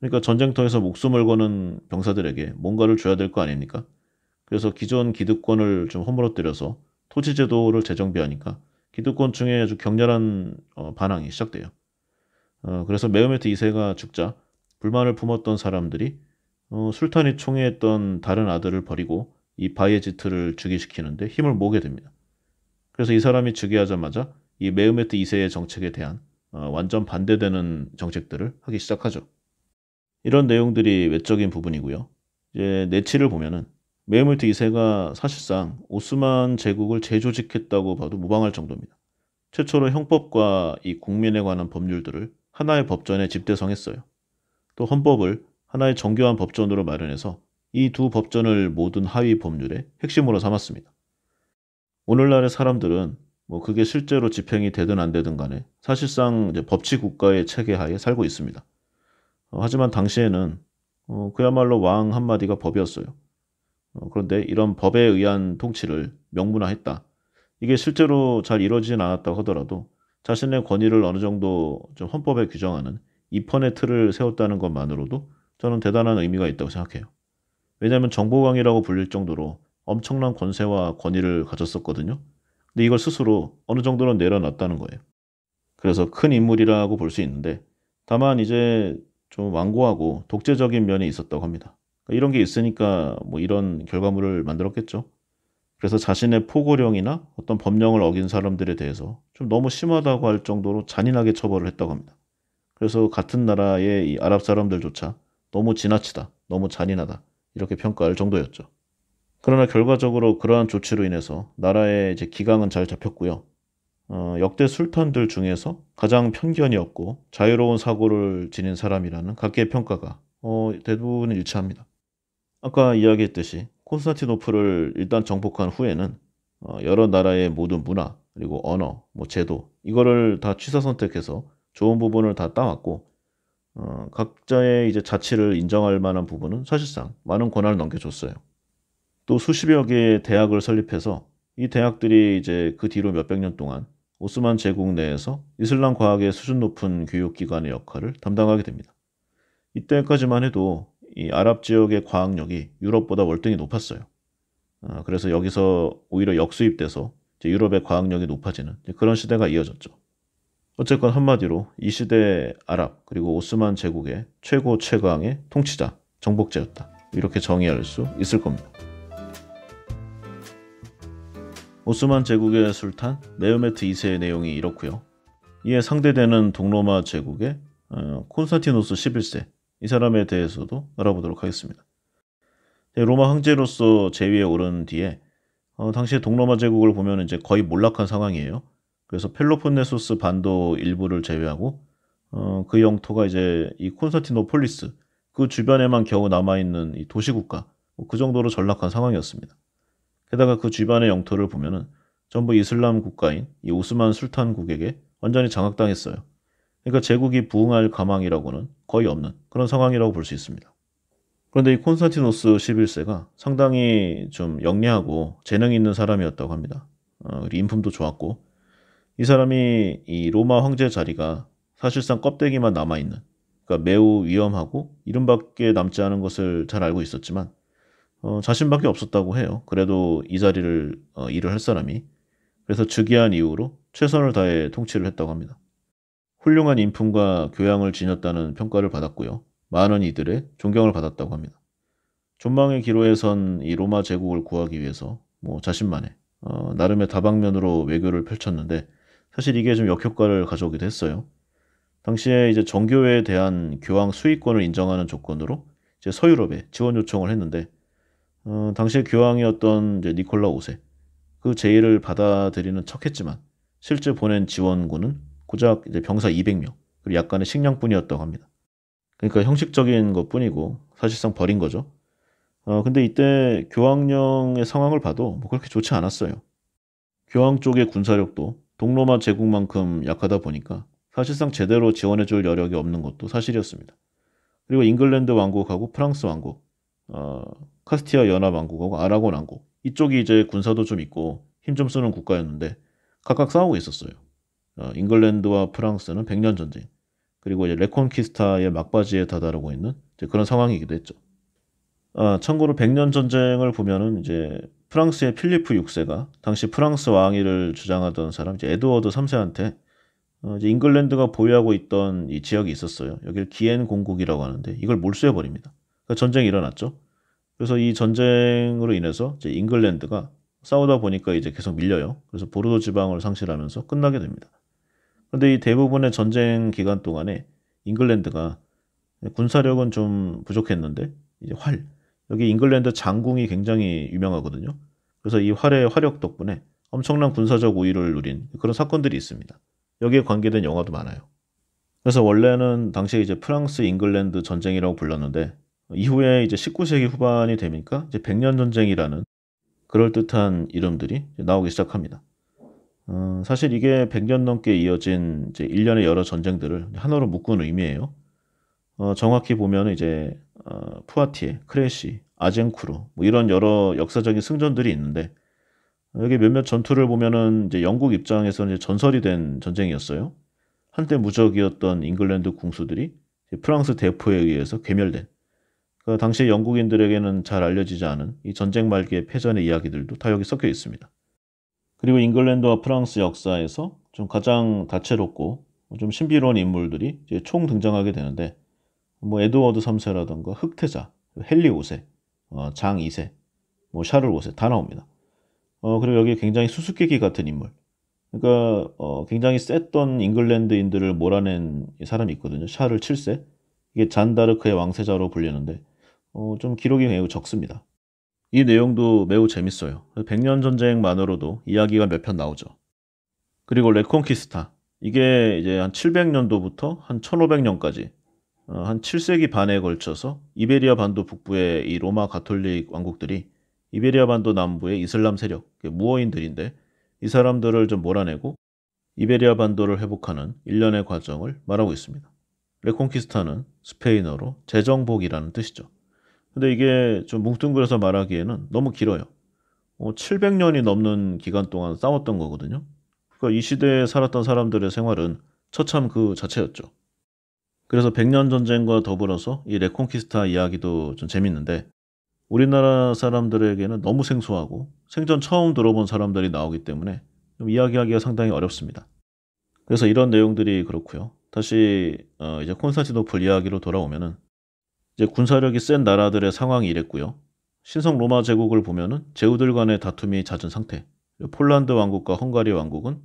그러니까 전쟁터에서 목숨을 거는 병사들에게 뭔가를 줘야 될 거 아닙니까? 그래서 기존 기득권을 좀 허물어뜨려서 토지제도를 재정비하니까 기득권 층에 아주 격렬한 어, 반항이 시작돼요. 어, 그래서 메흐메트 2세가 죽자 불만을 품었던 사람들이 어, 술탄이 총애했던 다른 아들을 버리고 이 바이에지트를 즉위시키는데 힘을 모게 됩니다. 그래서 이 사람이 즉위하자마자 이 메흐메트 2세의 정책에 대한 어, 완전 반대되는 정책들을 하기 시작하죠. 이런 내용들이 외적인 부분이고요. 이제 내치를 보면은 메헤물트 2세가 사실상 오스만 제국을 재조직했다고 봐도 무방할 정도입니다. 최초로 형법과 이 국민에 관한 법률들을 하나의 법전에 집대성했어요. 또 헌법을 하나의 정교한 법전으로 마련해서 이 두 법전을 모든 하위 법률의 핵심으로 삼았습니다. 오늘날의 사람들은 뭐 그게 실제로 집행이 되든 안 되든 간에 사실상 법치 국가의 체계하에 살고 있습니다. 어, 하지만 당시에는 어, 그야말로 왕 한마디가 법이었어요. 어, 그런데 이런 법에 의한 통치를 명문화했다. 이게 실제로 잘 이루어지진 않았다고 하더라도 자신의 권위를 어느 정도 좀 헌법에 규정하는 입헌의 틀을 세웠다는 것만으로도 저는 대단한 의미가 있다고 생각해요. 왜냐하면 정보광이라고 불릴 정도로 엄청난 권세와 권위를 가졌었거든요. 근데 이걸 스스로 어느 정도는 내려놨다는 거예요. 그래서 큰 인물이라고 볼 수 있는데 다만 이제 좀 완고하고 독재적인 면이 있었다고 합니다. 그러니까 이런 게 있으니까 뭐 이런 결과물을 만들었겠죠. 그래서 자신의 포고령이나 어떤 법령을 어긴 사람들에 대해서 좀 너무 심하다고 할 정도로 잔인하게 처벌을 했다고 합니다. 그래서 같은 나라의 이 아랍 사람들조차 너무 지나치다, 너무 잔인하다 이렇게 평가할 정도였죠. 그러나 결과적으로 그러한 조치로 인해서 나라의 이제 기강은 잘 잡혔고요. 어, 역대 술탄들 중에서 가장 편견이 없고 자유로운 사고를 지닌 사람이라는 각계의 평가가 어, 대부분 일치합니다. 아까 이야기했듯이 콘스탄티노프를 일단 정복한 후에는 어, 여러 나라의 모든 문화 그리고 언어, 뭐 제도 이거를 다 취사 선택해서 좋은 부분을 다 따왔고 어, 각자의 이제 자치를 인정할 만한 부분은 사실상 많은 권한을 넘겨줬어요. 또 수십여 개의 대학을 설립해서 이 대학들이 이제 그 뒤로 몇백 년 동안 오스만 제국 내에서 이슬람 과학의 수준 높은 교육기관의 역할을 담당하게 됩니다. 이때까지만 해도 이 아랍 지역의 과학력이 유럽보다 월등히 높았어요. 어, 그래서 여기서 오히려 역수입돼서 유럽의 과학력이 높아지는 그런 시대가 이어졌죠. 어쨌건 한마디로 이 시대 아랍 그리고 오스만 제국의 최고 최강의 통치자, 정복제였다 이렇게 정의할 수 있을 겁니다. 오스만 제국의 술탄 네오메트 2세의 내용이 이렇고요. 이에 상대되는 동로마 제국의 어, 콘스탄티노스 11세 이 사람에 대해서도 알아보도록 하겠습니다. 네, 로마 황제로서 제위에 오른 뒤에 어, 당시 동로마 제국을 보면 이제 거의 몰락한 상황이에요. 그래서 펠로폰네소스 반도 일부를 제외하고 어, 그 영토가 이제 이 콘스탄티노폴리스 그 주변에만 겨우 남아있는 이 도시국가 뭐그 정도로 전락한 상황이었습니다. 게다가 그 주변의 영토를 보면은 전부 이슬람 국가인 이 오스만 술탄국에게 완전히 장악당했어요. 그러니까 제국이 부흥할 가망이라고는 거의 없는 그런 상황이라고 볼 수 있습니다. 그런데 이 콘스탄티노스 11세가 상당히 좀 영리하고 재능이 있는 사람이었다고 합니다. 어, 인품도 좋았고 이 사람이 이 로마 황제 자리가 사실상 껍데기만 남아있는 그러니까 매우 위험하고 이름밖에 남지 않은 것을 잘 알고 있었지만 어, 자신밖에 없었다고 해요. 그래도 이 자리를 어, 일을 할 사람이 그래서 즉위한 이후로 최선을 다해 통치를 했다고 합니다. 훌륭한 인품과 교양을 지녔다는 평가를 받았고요. 많은 이들의 존경을 받았다고 합니다. 존망의 기로에선 이 로마 제국을 구하기 위해서 뭐 자신만의 어, 나름의 다방면으로 외교를 펼쳤는데 사실 이게 좀 역효과를 가져오기도 했어요. 당시에 이제 정교회에 대한 교황 수위권을 인정하는 조건으로 이제 서유럽에 지원 요청을 했는데 어, 당시에 교황이었던 이제 니콜라 5세 그 제의를 받아들이는 척했지만 실제 보낸 지원군은 고작 이제 병사 200명 그리고 약간의 식량뿐이었다고 합니다. 그러니까 형식적인 것뿐이고 사실상 버린 거죠. 어, 근데 이때 교황령의 상황을 봐도 뭐 그렇게 좋지 않았어요. 교황 쪽의 군사력도 동로마 제국만큼 약하다 보니까 사실상 제대로 지원해줄 여력이 없는 것도 사실이었습니다. 그리고 잉글랜드 왕국하고 프랑스 왕국, 어, 카스티아 연합 왕국하고 아라곤 왕국 이쪽이 이제 군사도 좀 있고 힘 좀 쓰는 국가였는데 각각 싸우고 있었어요. 어, 잉글랜드와 프랑스는 백년 전쟁 그리고 이제 레콘키스타의 막바지에 다다르고 있는 그런 상황이기도 했죠. 아, 참고로 백년 전쟁을 보면은 이제 프랑스의 필리프 6세가 당시 프랑스 왕위를 주장하던 사람 이제 에드워드 3세한테 어, 이제 잉글랜드가 보유하고 있던 이 지역이 있었어요. 여기를 기엔 공국이라고 하는데 이걸 몰수해 버립니다. 그러니까 전쟁이 일어났죠. 그래서 이 전쟁으로 인해서 이제 잉글랜드가 싸우다 보니까 이제 계속 밀려요. 그래서 보르도 지방을 상실하면서 끝나게 됩니다. 그런데 이 대부분의 전쟁 기간 동안에 잉글랜드가 군사력은 좀 부족했는데 이제 활 여기 잉글랜드 장궁이 굉장히 유명하거든요. 그래서 이 활의 화력 덕분에 엄청난 군사적 우위를 누린 그런 사건들이 있습니다. 여기에 관계된 영화도 많아요. 그래서 원래는 당시에 이제 프랑스 잉글랜드 전쟁이라고 불렀는데 이후에 이제 19세기 후반이 되니까 이제 백년 전쟁이라는 그럴듯한 이름들이 나오기 시작합니다. 어, 사실 이게 100년 넘게 이어진 이제 일련의 여러 전쟁들을 하나로 묶은 의미예요. 어, 정확히 보면 이제 어, 푸아티에, 크레시, 아젠쿠르 뭐 이런 여러 역사적인 승전들이 있는데 여기 몇몇 전투를 보면은 이제 영국 입장에서는 이제 전설이 된 전쟁이었어요. 한때 무적이었던 잉글랜드 궁수들이 프랑스 대포에 의해서 괴멸된 그 당시 영국인들에게는 잘 알려지지 않은 이 전쟁 말기의 패전의 이야기들도 다 여기 섞여 있습니다. 그리고 잉글랜드와 프랑스 역사에서 좀 가장 다채롭고 좀 신비로운 인물들이 이제 총 등장하게 되는데 뭐 에드워드 3세라던가 흑태자, 헨리 5세, 어, 장 2세, 뭐 샤를 5세 다 나옵니다. 어, 그리고 여기 굉장히 수수께끼 같은 인물. 그러니까 어, 굉장히 셌던 잉글랜드인들을 몰아낸 사람이 있거든요. 샤를 7세. 이게 잔다르크의 왕세자로 불리는데 어, 좀 기록이 매우 적습니다. 이 내용도 매우 재밌어요. 1 0 0년 전쟁만으로도 이야기가 몇 편 나오죠. 그리고 레콘키스타. 이게 이제 한 700년도부터 한 1500년까지 어, 한 7세기 반에 걸쳐서 이베리아 반도 북부의 이 로마 가톨릭 왕국들이 이베리아 반도 남부의 이슬람 세력, 그 무어인들인데 이 사람들을 좀 몰아내고 이베리아 반도를 회복하는 일련의 과정을 말하고 있습니다. 레콘키스타는 스페인어로 재정복이라는 뜻이죠. 근데 이게 좀 뭉뚱그려서 말하기에는 너무 길어요. 700년이 어, 넘는 기간 동안 싸웠던 거거든요. 그러니까 이 시대에 살았던 사람들의 생활은 처참 그 자체였죠. 그래서 1 0 0년 전쟁과 더불어서 이 레콘키스타 이야기도 좀 재밌는데 우리나라 사람들에게는 너무 생소하고 생전 처음 들어본 사람들이 나오기 때문에 좀 이야기하기가 상당히 어렵습니다. 그래서 이런 내용들이 그렇고요. 다시 어 이제 콘스탄티노플 이야기로 돌아오면은 이제 군사력이 센 나라들의 상황이 이랬고요. 신성 로마 제국을 보면은 제후들 간의 다툼이 잦은 상태. 폴란드 왕국과 헝가리 왕국은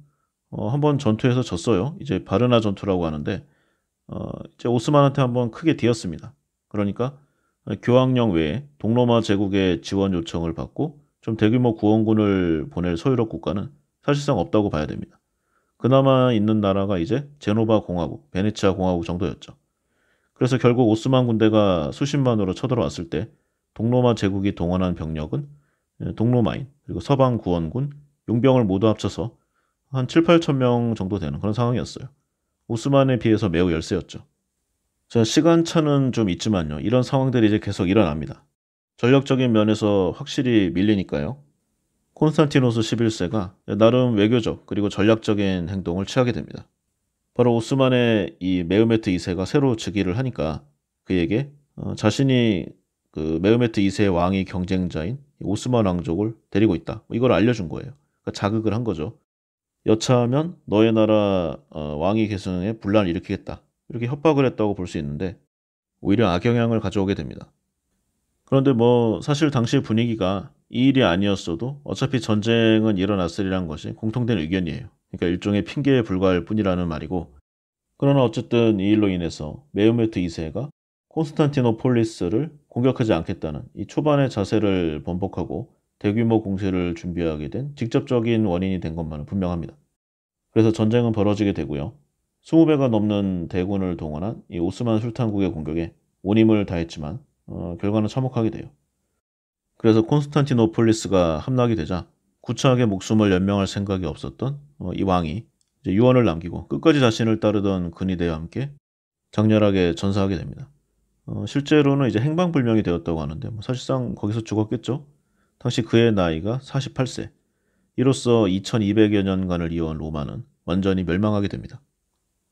어, 한번 전투에서 졌어요. 이제 바르나 전투라고 하는데 어, 이제 오스만한테 한번 크게 뒤었습니다. 그러니까 교황령 외에 동로마 제국의 지원 요청을 받고 좀 대규모 구원군을 보낼 소유럽 국가는 사실상 없다고 봐야 됩니다. 그나마 있는 나라가 이제 제노바 공화국, 베네치아 공화국 정도였죠. 그래서 결국 오스만 군대가 수십만으로 쳐들어왔을 때 동로마 제국이 동원한 병력은 예, 동로마인 그리고 서방 구원군 용병을 모두 합쳐서 한 7, 8천 명 정도 되는 그런 상황이었어요. 오스만에 비해서 매우 열세였죠. 자, 시간차는 좀 있지만요. 이런 상황들이 이제 계속 일어납니다. 전력적인 면에서 확실히 밀리니까요. 콘스탄티노스 11세가 나름 외교적 그리고 전략적인 행동을 취하게 됩니다. 바로 오스만의 이 메흐메트 2세가 새로 즉위를 하니까 그에게 어, 자신이 그 메흐메트 2세 의 왕의 경쟁자인 오스만 왕족을 데리고 있다. 뭐 이걸 알려준 거예요. 그러니까 자극을 한 거죠. 여차하면 너의 나라 어, 왕위 계승에 분란을 일으키겠다. 이렇게 협박을 했다고 볼 수 있는데 오히려 악영향을 가져오게 됩니다. 그런데 뭐 사실 당시 분위기가 이 일이 아니었어도 어차피 전쟁은 일어났으리란 것이 공통된 의견이에요. 그러니까 일종의 핑계에 불과할 뿐이라는 말이고 그러나 어쨌든 이 일로 인해서 메우메트 2세가 콘스탄티노폴리스를 공격하지 않겠다는 이 초반의 자세를 번복하고 대규모 공세를 준비하게 된 직접적인 원인이 된 것만은 분명합니다. 그래서 전쟁은 벌어지게 되고요. 20배가 넘는 대군을 동원한 이 오스만 술탄국의 공격에 온 힘을 다했지만 어, 결과는 참혹하게 돼요. 그래서 콘스탄티노폴리스가 함락이 되자 구차하게 목숨을 연명할 생각이 없었던 어, 이 왕이 유언을 남기고 끝까지 자신을 따르던 근위대와 함께 장렬하게 전사하게 됩니다. 어, 실제로는 이제 행방불명이 되었다고 하는데 뭐 사실상 거기서 죽었겠죠. 당시 그의 나이가 48세. 이로써 2200여 년간을 이어온 로마는 완전히 멸망하게 됩니다.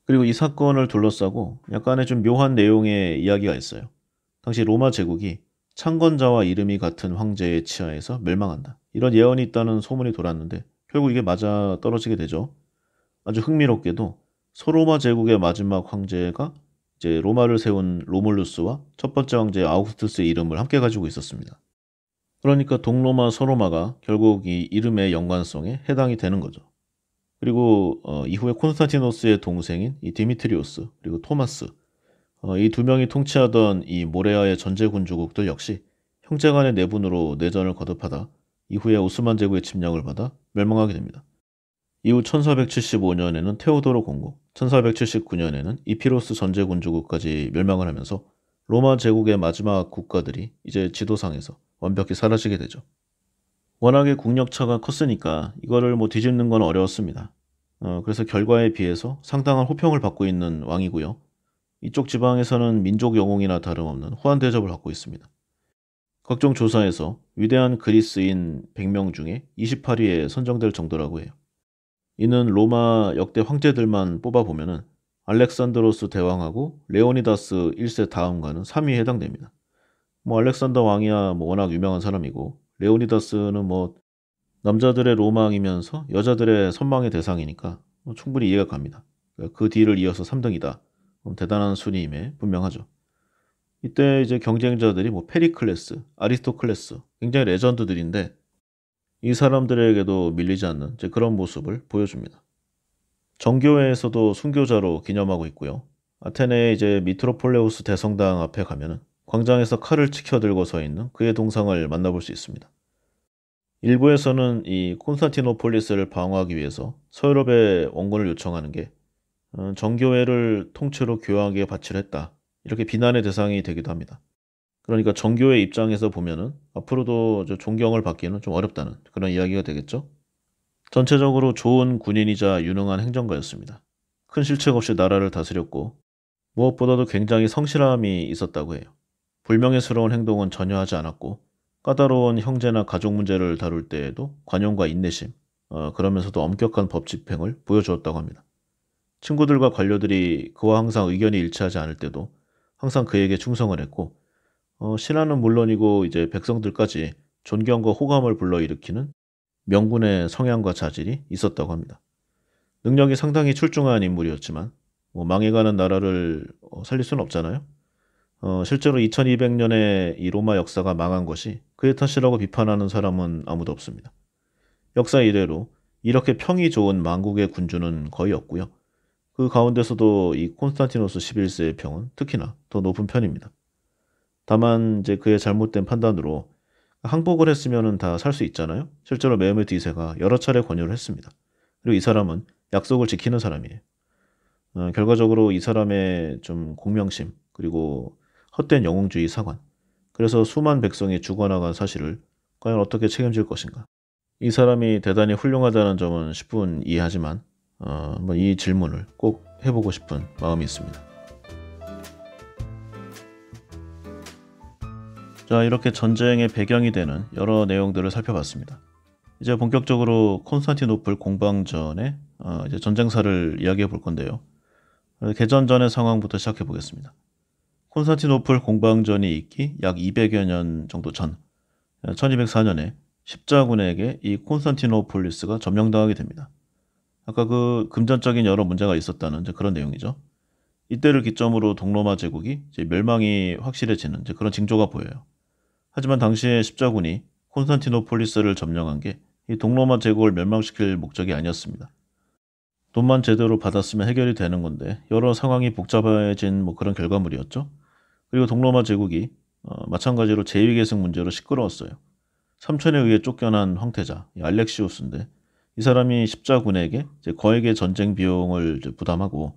그리고 이 사건을 둘러싸고 약간의 좀 묘한 내용의 이야기가 있어요. 당시 로마 제국이 창건자와 이름이 같은 황제의 치하에서 멸망한다. 이런 예언이 있다는 소문이 돌았는데 결국 이게 맞아 떨어지게 되죠. 아주 흥미롭게도 소로마 제국의 마지막 황제가 이제 로마를 세운 로물루스와첫 번째 황제 아우구스투스의 이름을 함께 가지고 있었습니다. 그러니까 동로마 서로마가 결국 이 이름의 연관성에 해당이 되는 거죠. 그리고 어, 이후에 콘스탄티노스의 동생인 이 디미트리오스 그리고 토마스 어, 이 두 명이 통치하던 이 모레아의 전제 군주국들 역시 형제간의 내분으로 내전을 거듭하다 이후에 오스만 제국의 침략을 받아 멸망하게 됩니다. 이후 1475년에는 테오도로 공국, 1479년에는 이피로스 전제군주국까지 멸망을 하면서 로마 제국의 마지막 국가들이 이제 지도상에서 완벽히 사라지게 되죠. 워낙에 국력차가 컸으니까 이거를 뭐 뒤집는 건 어려웠습니다. 어, 그래서 결과에 비해서 상당한 호평을 받고 있는 왕이고요. 이쪽 지방에서는 민족 영웅이나 다름없는 후한 대접을 받고 있습니다. 각종 조사에서 위대한 그리스인 100명 중에 28위에 선정될 정도라고 해요. 이는 로마 역대 황제들만 뽑아보면 알렉산드로스 대왕하고 레오니다스 1세 다음과는 3위에 해당됩니다. 뭐 알렉산더 왕이야 뭐 워낙 유명한 사람이고 레오니다스는 뭐 남자들의 로망이면서 여자들의 선망의 대상이니까 충분히 이해가 갑니다. 그 뒤를 이어서 3등이다. 대단한 순위임에 분명하죠. 이때 이제 경쟁자들이 뭐 페리클레스, 아리스토클레스, 굉장히 레전드들인데 이 사람들에게도 밀리지 않는 그런 모습을 보여줍니다. 정교회에서도 순교자로 기념하고 있고요. 아테네의 이제 미트로폴레우스 대성당 앞에 가면 광장에서 칼을 치켜들고 서 있는 그의 동상을 만나볼 수 있습니다. 일부에서는 이 콘스탄티노폴리스를 방어하기 위해서 서유럽의 원군을 요청하는 게 어, 정교회를 통째로 교황에게 바치를 했다. 이렇게 비난의 대상이 되기도 합니다. 그러니까 정교의 입장에서 보면은 앞으로도 존경을 받기에는 좀 어렵다는 그런 이야기가 되겠죠. 전체적으로 좋은 군인이자 유능한 행정가였습니다. 큰 실책 없이 나라를 다스렸고 무엇보다도 굉장히 성실함이 있었다고 해요. 불명예스러운 행동은 전혀 하지 않았고 까다로운 형제나 가족 문제를 다룰 때에도 관용과 인내심, 어, 그러면서도 엄격한 법 집행을 보여주었다고 합니다. 친구들과 관료들이 그와 항상 의견이 일치하지 않을 때도 항상 그에게 충성을 했고 어, 신하는 물론이고 이제 백성들까지 존경과 호감을 불러일으키는 명군의 성향과 자질이 있었다고 합니다. 능력이 상당히 출중한 인물이었지만 뭐 망해가는 나라를 어, 살릴 수는 없잖아요. 어, 실제로 2200년에 이 로마 역사가 망한 것이 그의 탓이라고 비판하는 사람은 아무도 없습니다. 역사 이래로 이렇게 평이 좋은 망국의 군주는 거의 없고요. 그 가운데서도 이 콘스탄티노스 11세의 평은 특히나 더 높은 편입니다. 다만 이제 그의 잘못된 판단으로 항복을 했으면 다 살 수 있잖아요. 실제로 메헤메트 2세가 여러 차례 권유를 했습니다. 그리고 이 사람은 약속을 지키는 사람이에요. 어, 결과적으로 이 사람의 좀 공명심 그리고 헛된 영웅주의 사관 그래서 수만 백성이 죽어나간 사실을 과연 어떻게 책임질 것인가. 이 사람이 대단히 훌륭하다는 점은 10분 이해하지만 어, 뭐 이 질문을 꼭 해보고 싶은 마음이 있습니다. 자, 이렇게 전쟁의 배경이 되는 여러 내용들을 살펴봤습니다. 이제 본격적으로 콘스탄티노플 공방전의 어, 이제 전쟁사를 이야기해 볼 건데요. 개전 전의 상황부터 시작해 보겠습니다. 콘스탄티노플 공방전이 있기 약 200여 년 정도 전 1204년에 십자군에게 이 콘스탄티노폴리스가 점령당하게 됩니다. 아까 그 금전적인 여러 문제가 있었다는 그런 내용이죠. 이때를 기점으로 동로마 제국이 멸망이 확실해지는 그런 징조가 보여요. 하지만 당시에 십자군이 콘스탄티노폴리스를 점령한 게 이 동로마 제국을 멸망시킬 목적이 아니었습니다. 돈만 제대로 받았으면 해결이 되는 건데 여러 상황이 복잡해진 뭐 그런 결과물이었죠. 그리고 동로마 제국이 어, 마찬가지로 제위계승 문제로 시끄러웠어요. 삼촌에 의해 쫓겨난 황태자 알렉시우스인데 이 사람이 십자군에게 거액의 전쟁 비용을 부담하고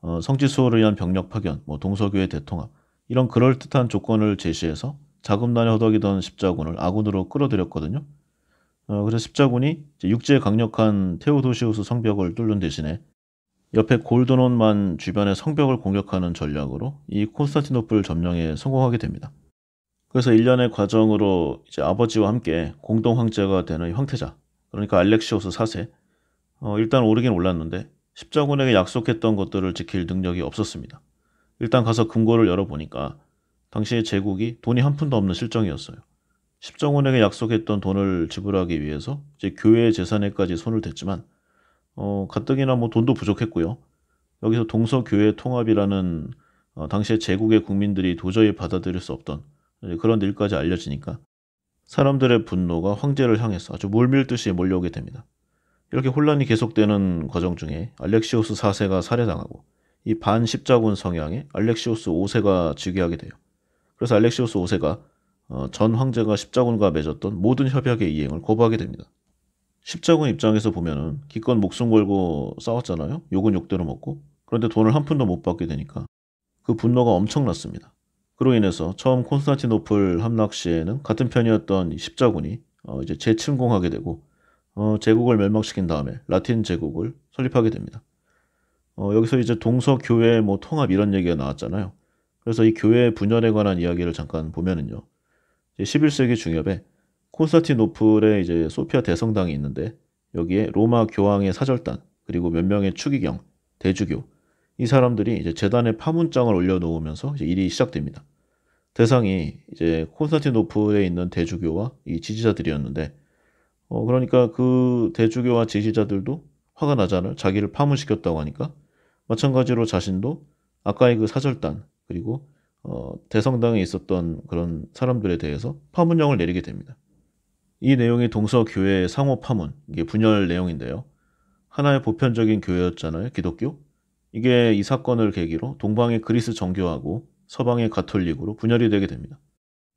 어, 성지 수호를 위한 병력 파견, 뭐 동서교회 대통합 이런 그럴듯한 조건을 제시해서 자금난에 허덕이던 십자군을 아군으로 끌어들였거든요. 어, 그래서 십자군이 육지에 강력한 테오도시우스 성벽을 뚫는 대신에 옆에 골드논만 주변의 성벽을 공격하는 전략으로 이 콘스탄티노플 점령에 성공하게 됩니다. 그래서 일련의 과정으로 이제 아버지와 함께 공동 황제가 되는 황태자 그러니까 알렉시오스 4세. 어, 일단 오르긴 올랐는데 십자군에게 약속했던 것들을 지킬 능력이 없었습니다. 일단 가서 금고를 열어보니까 당시 제국이 돈이 한 푼도 없는 실정이었어요. 십자군에게 약속했던 돈을 지불하기 위해서 이제 교회의 재산에까지 손을 댔지만 어, 가뜩이나 뭐 돈도 부족했고요. 여기서 동서교회 통합이라는 어, 당시의 제국의 국민들이 도저히 받아들일 수 없던 그런 일까지 알려지니까 사람들의 분노가 황제를 향해서 아주 물밀듯이 몰려오게 됩니다. 이렇게 혼란이 계속되는 과정 중에 알렉시오스 4세가 살해당하고 이 반십자군 성향에 알렉시오스 5세가 즉위하게 돼요. 그래서 알렉시오스 5세가 어, 전 황제가 십자군과 맺었던 모든 협약의 이행을 거부하게 됩니다. 십자군 입장에서 보면은 기껏 목숨 걸고 싸웠잖아요. 욕은 욕대로 먹고 그런데 돈을 한 푼도 못 받게 되니까 그 분노가 엄청났습니다. 그로 인해서 처음 콘스탄티노플 함락 시에는 같은 편이었던 십자군이 어, 이제 재침공하게 되고 어, 제국을 멸망시킨 다음에 라틴 제국을 설립하게 됩니다. 어, 여기서 이제 동서 교회 뭐 통합 이런 얘기가 나왔잖아요. 그래서 이 교회 분열에 관한 이야기를 잠깐 보면은요. 11세기 중엽에 콘스탄티노플에 이제 소피아 대성당이 있는데 여기에 로마 교황의 사절단 그리고 몇 명의 추기경, 대주교 이 사람들이 이제 재단에 파문장을 올려놓으면서 이제 일이 시작됩니다. 대상이 이제 콘스탄티노프에 있는 대주교와 이 지지자들이었는데, 어 그러니까 그 대주교와 지지자들도 화가 나잖아요. 자기를 파문시켰다고 하니까 마찬가지로 자신도 아까의 그 사절단 그리고 어 대성당에 있었던 그런 사람들에 대해서 파문령을 내리게 됩니다. 이 내용이 동서교회의 상호 파문, 이게 분열 내용인데요. 하나의 보편적인 교회였잖아요, 기독교. 이게 이 사건을 계기로 동방의 그리스 정교하고 서방의 가톨릭으로 분열이 되게 됩니다.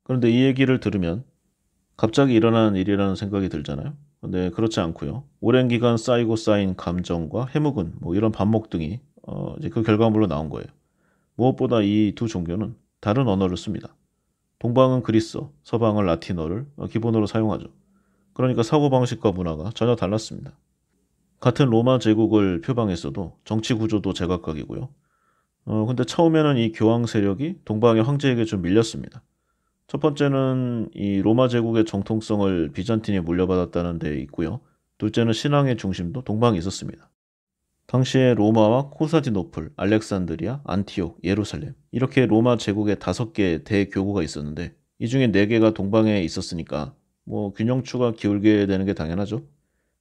그런데 이 얘기를 들으면 갑자기 일어난 일이라는 생각이 들잖아요. 근데 그렇지 않고요. 오랜 기간 쌓이고 쌓인 감정과 해묵은 뭐 이런 반목 등이 어 이제 그 결과물로 나온 거예요. 무엇보다 이 두 종교는 다른 언어를 씁니다. 동방은 그리스어, 서방은 라틴어를 어, 기본으로 사용하죠. 그러니까 사고방식과 문화가 전혀 달랐습니다. 같은 로마 제국을 표방했어도 정치 구조도 제각각이고요. 어, 근데 처음에는 이 교황 세력이 동방의 황제에게 좀 밀렸습니다. 첫 번째는 이 로마 제국의 정통성을 비잔틴이 물려받았다는 데 있고요. 둘째는 신앙의 중심도 동방에 있었습니다. 당시에 로마와 코사디노플, 알렉산드리아, 안티옥, 예루살렘 이렇게 로마 제국의 다섯 개 대교구가 있었는데 이 중에 네 개가 동방에 있었으니까 뭐 균형추가 기울게 되는 게 당연하죠.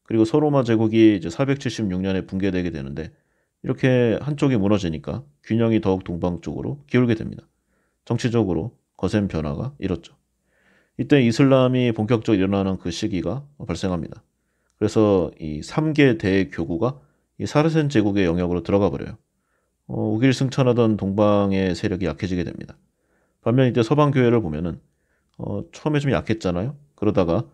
그리고 서로마 제국이 이제 476년에 붕괴되게 되는데 이렇게 한쪽이 무너지니까 균형이 더욱 동방 쪽으로 기울게 됩니다. 정치적으로 거센 변화가 이렇죠. 이때 이슬람이 본격적 일어나는 그 시기가 발생합니다. 그래서 이 3개 대교구가 이 사르센 제국의 영역으로 들어가 버려요. 어, 우길승천하던 동방의 세력이 약해지게 됩니다. 반면 이때 서방 교회를 보면은 어, 처음에 좀 약했잖아요. 그러다가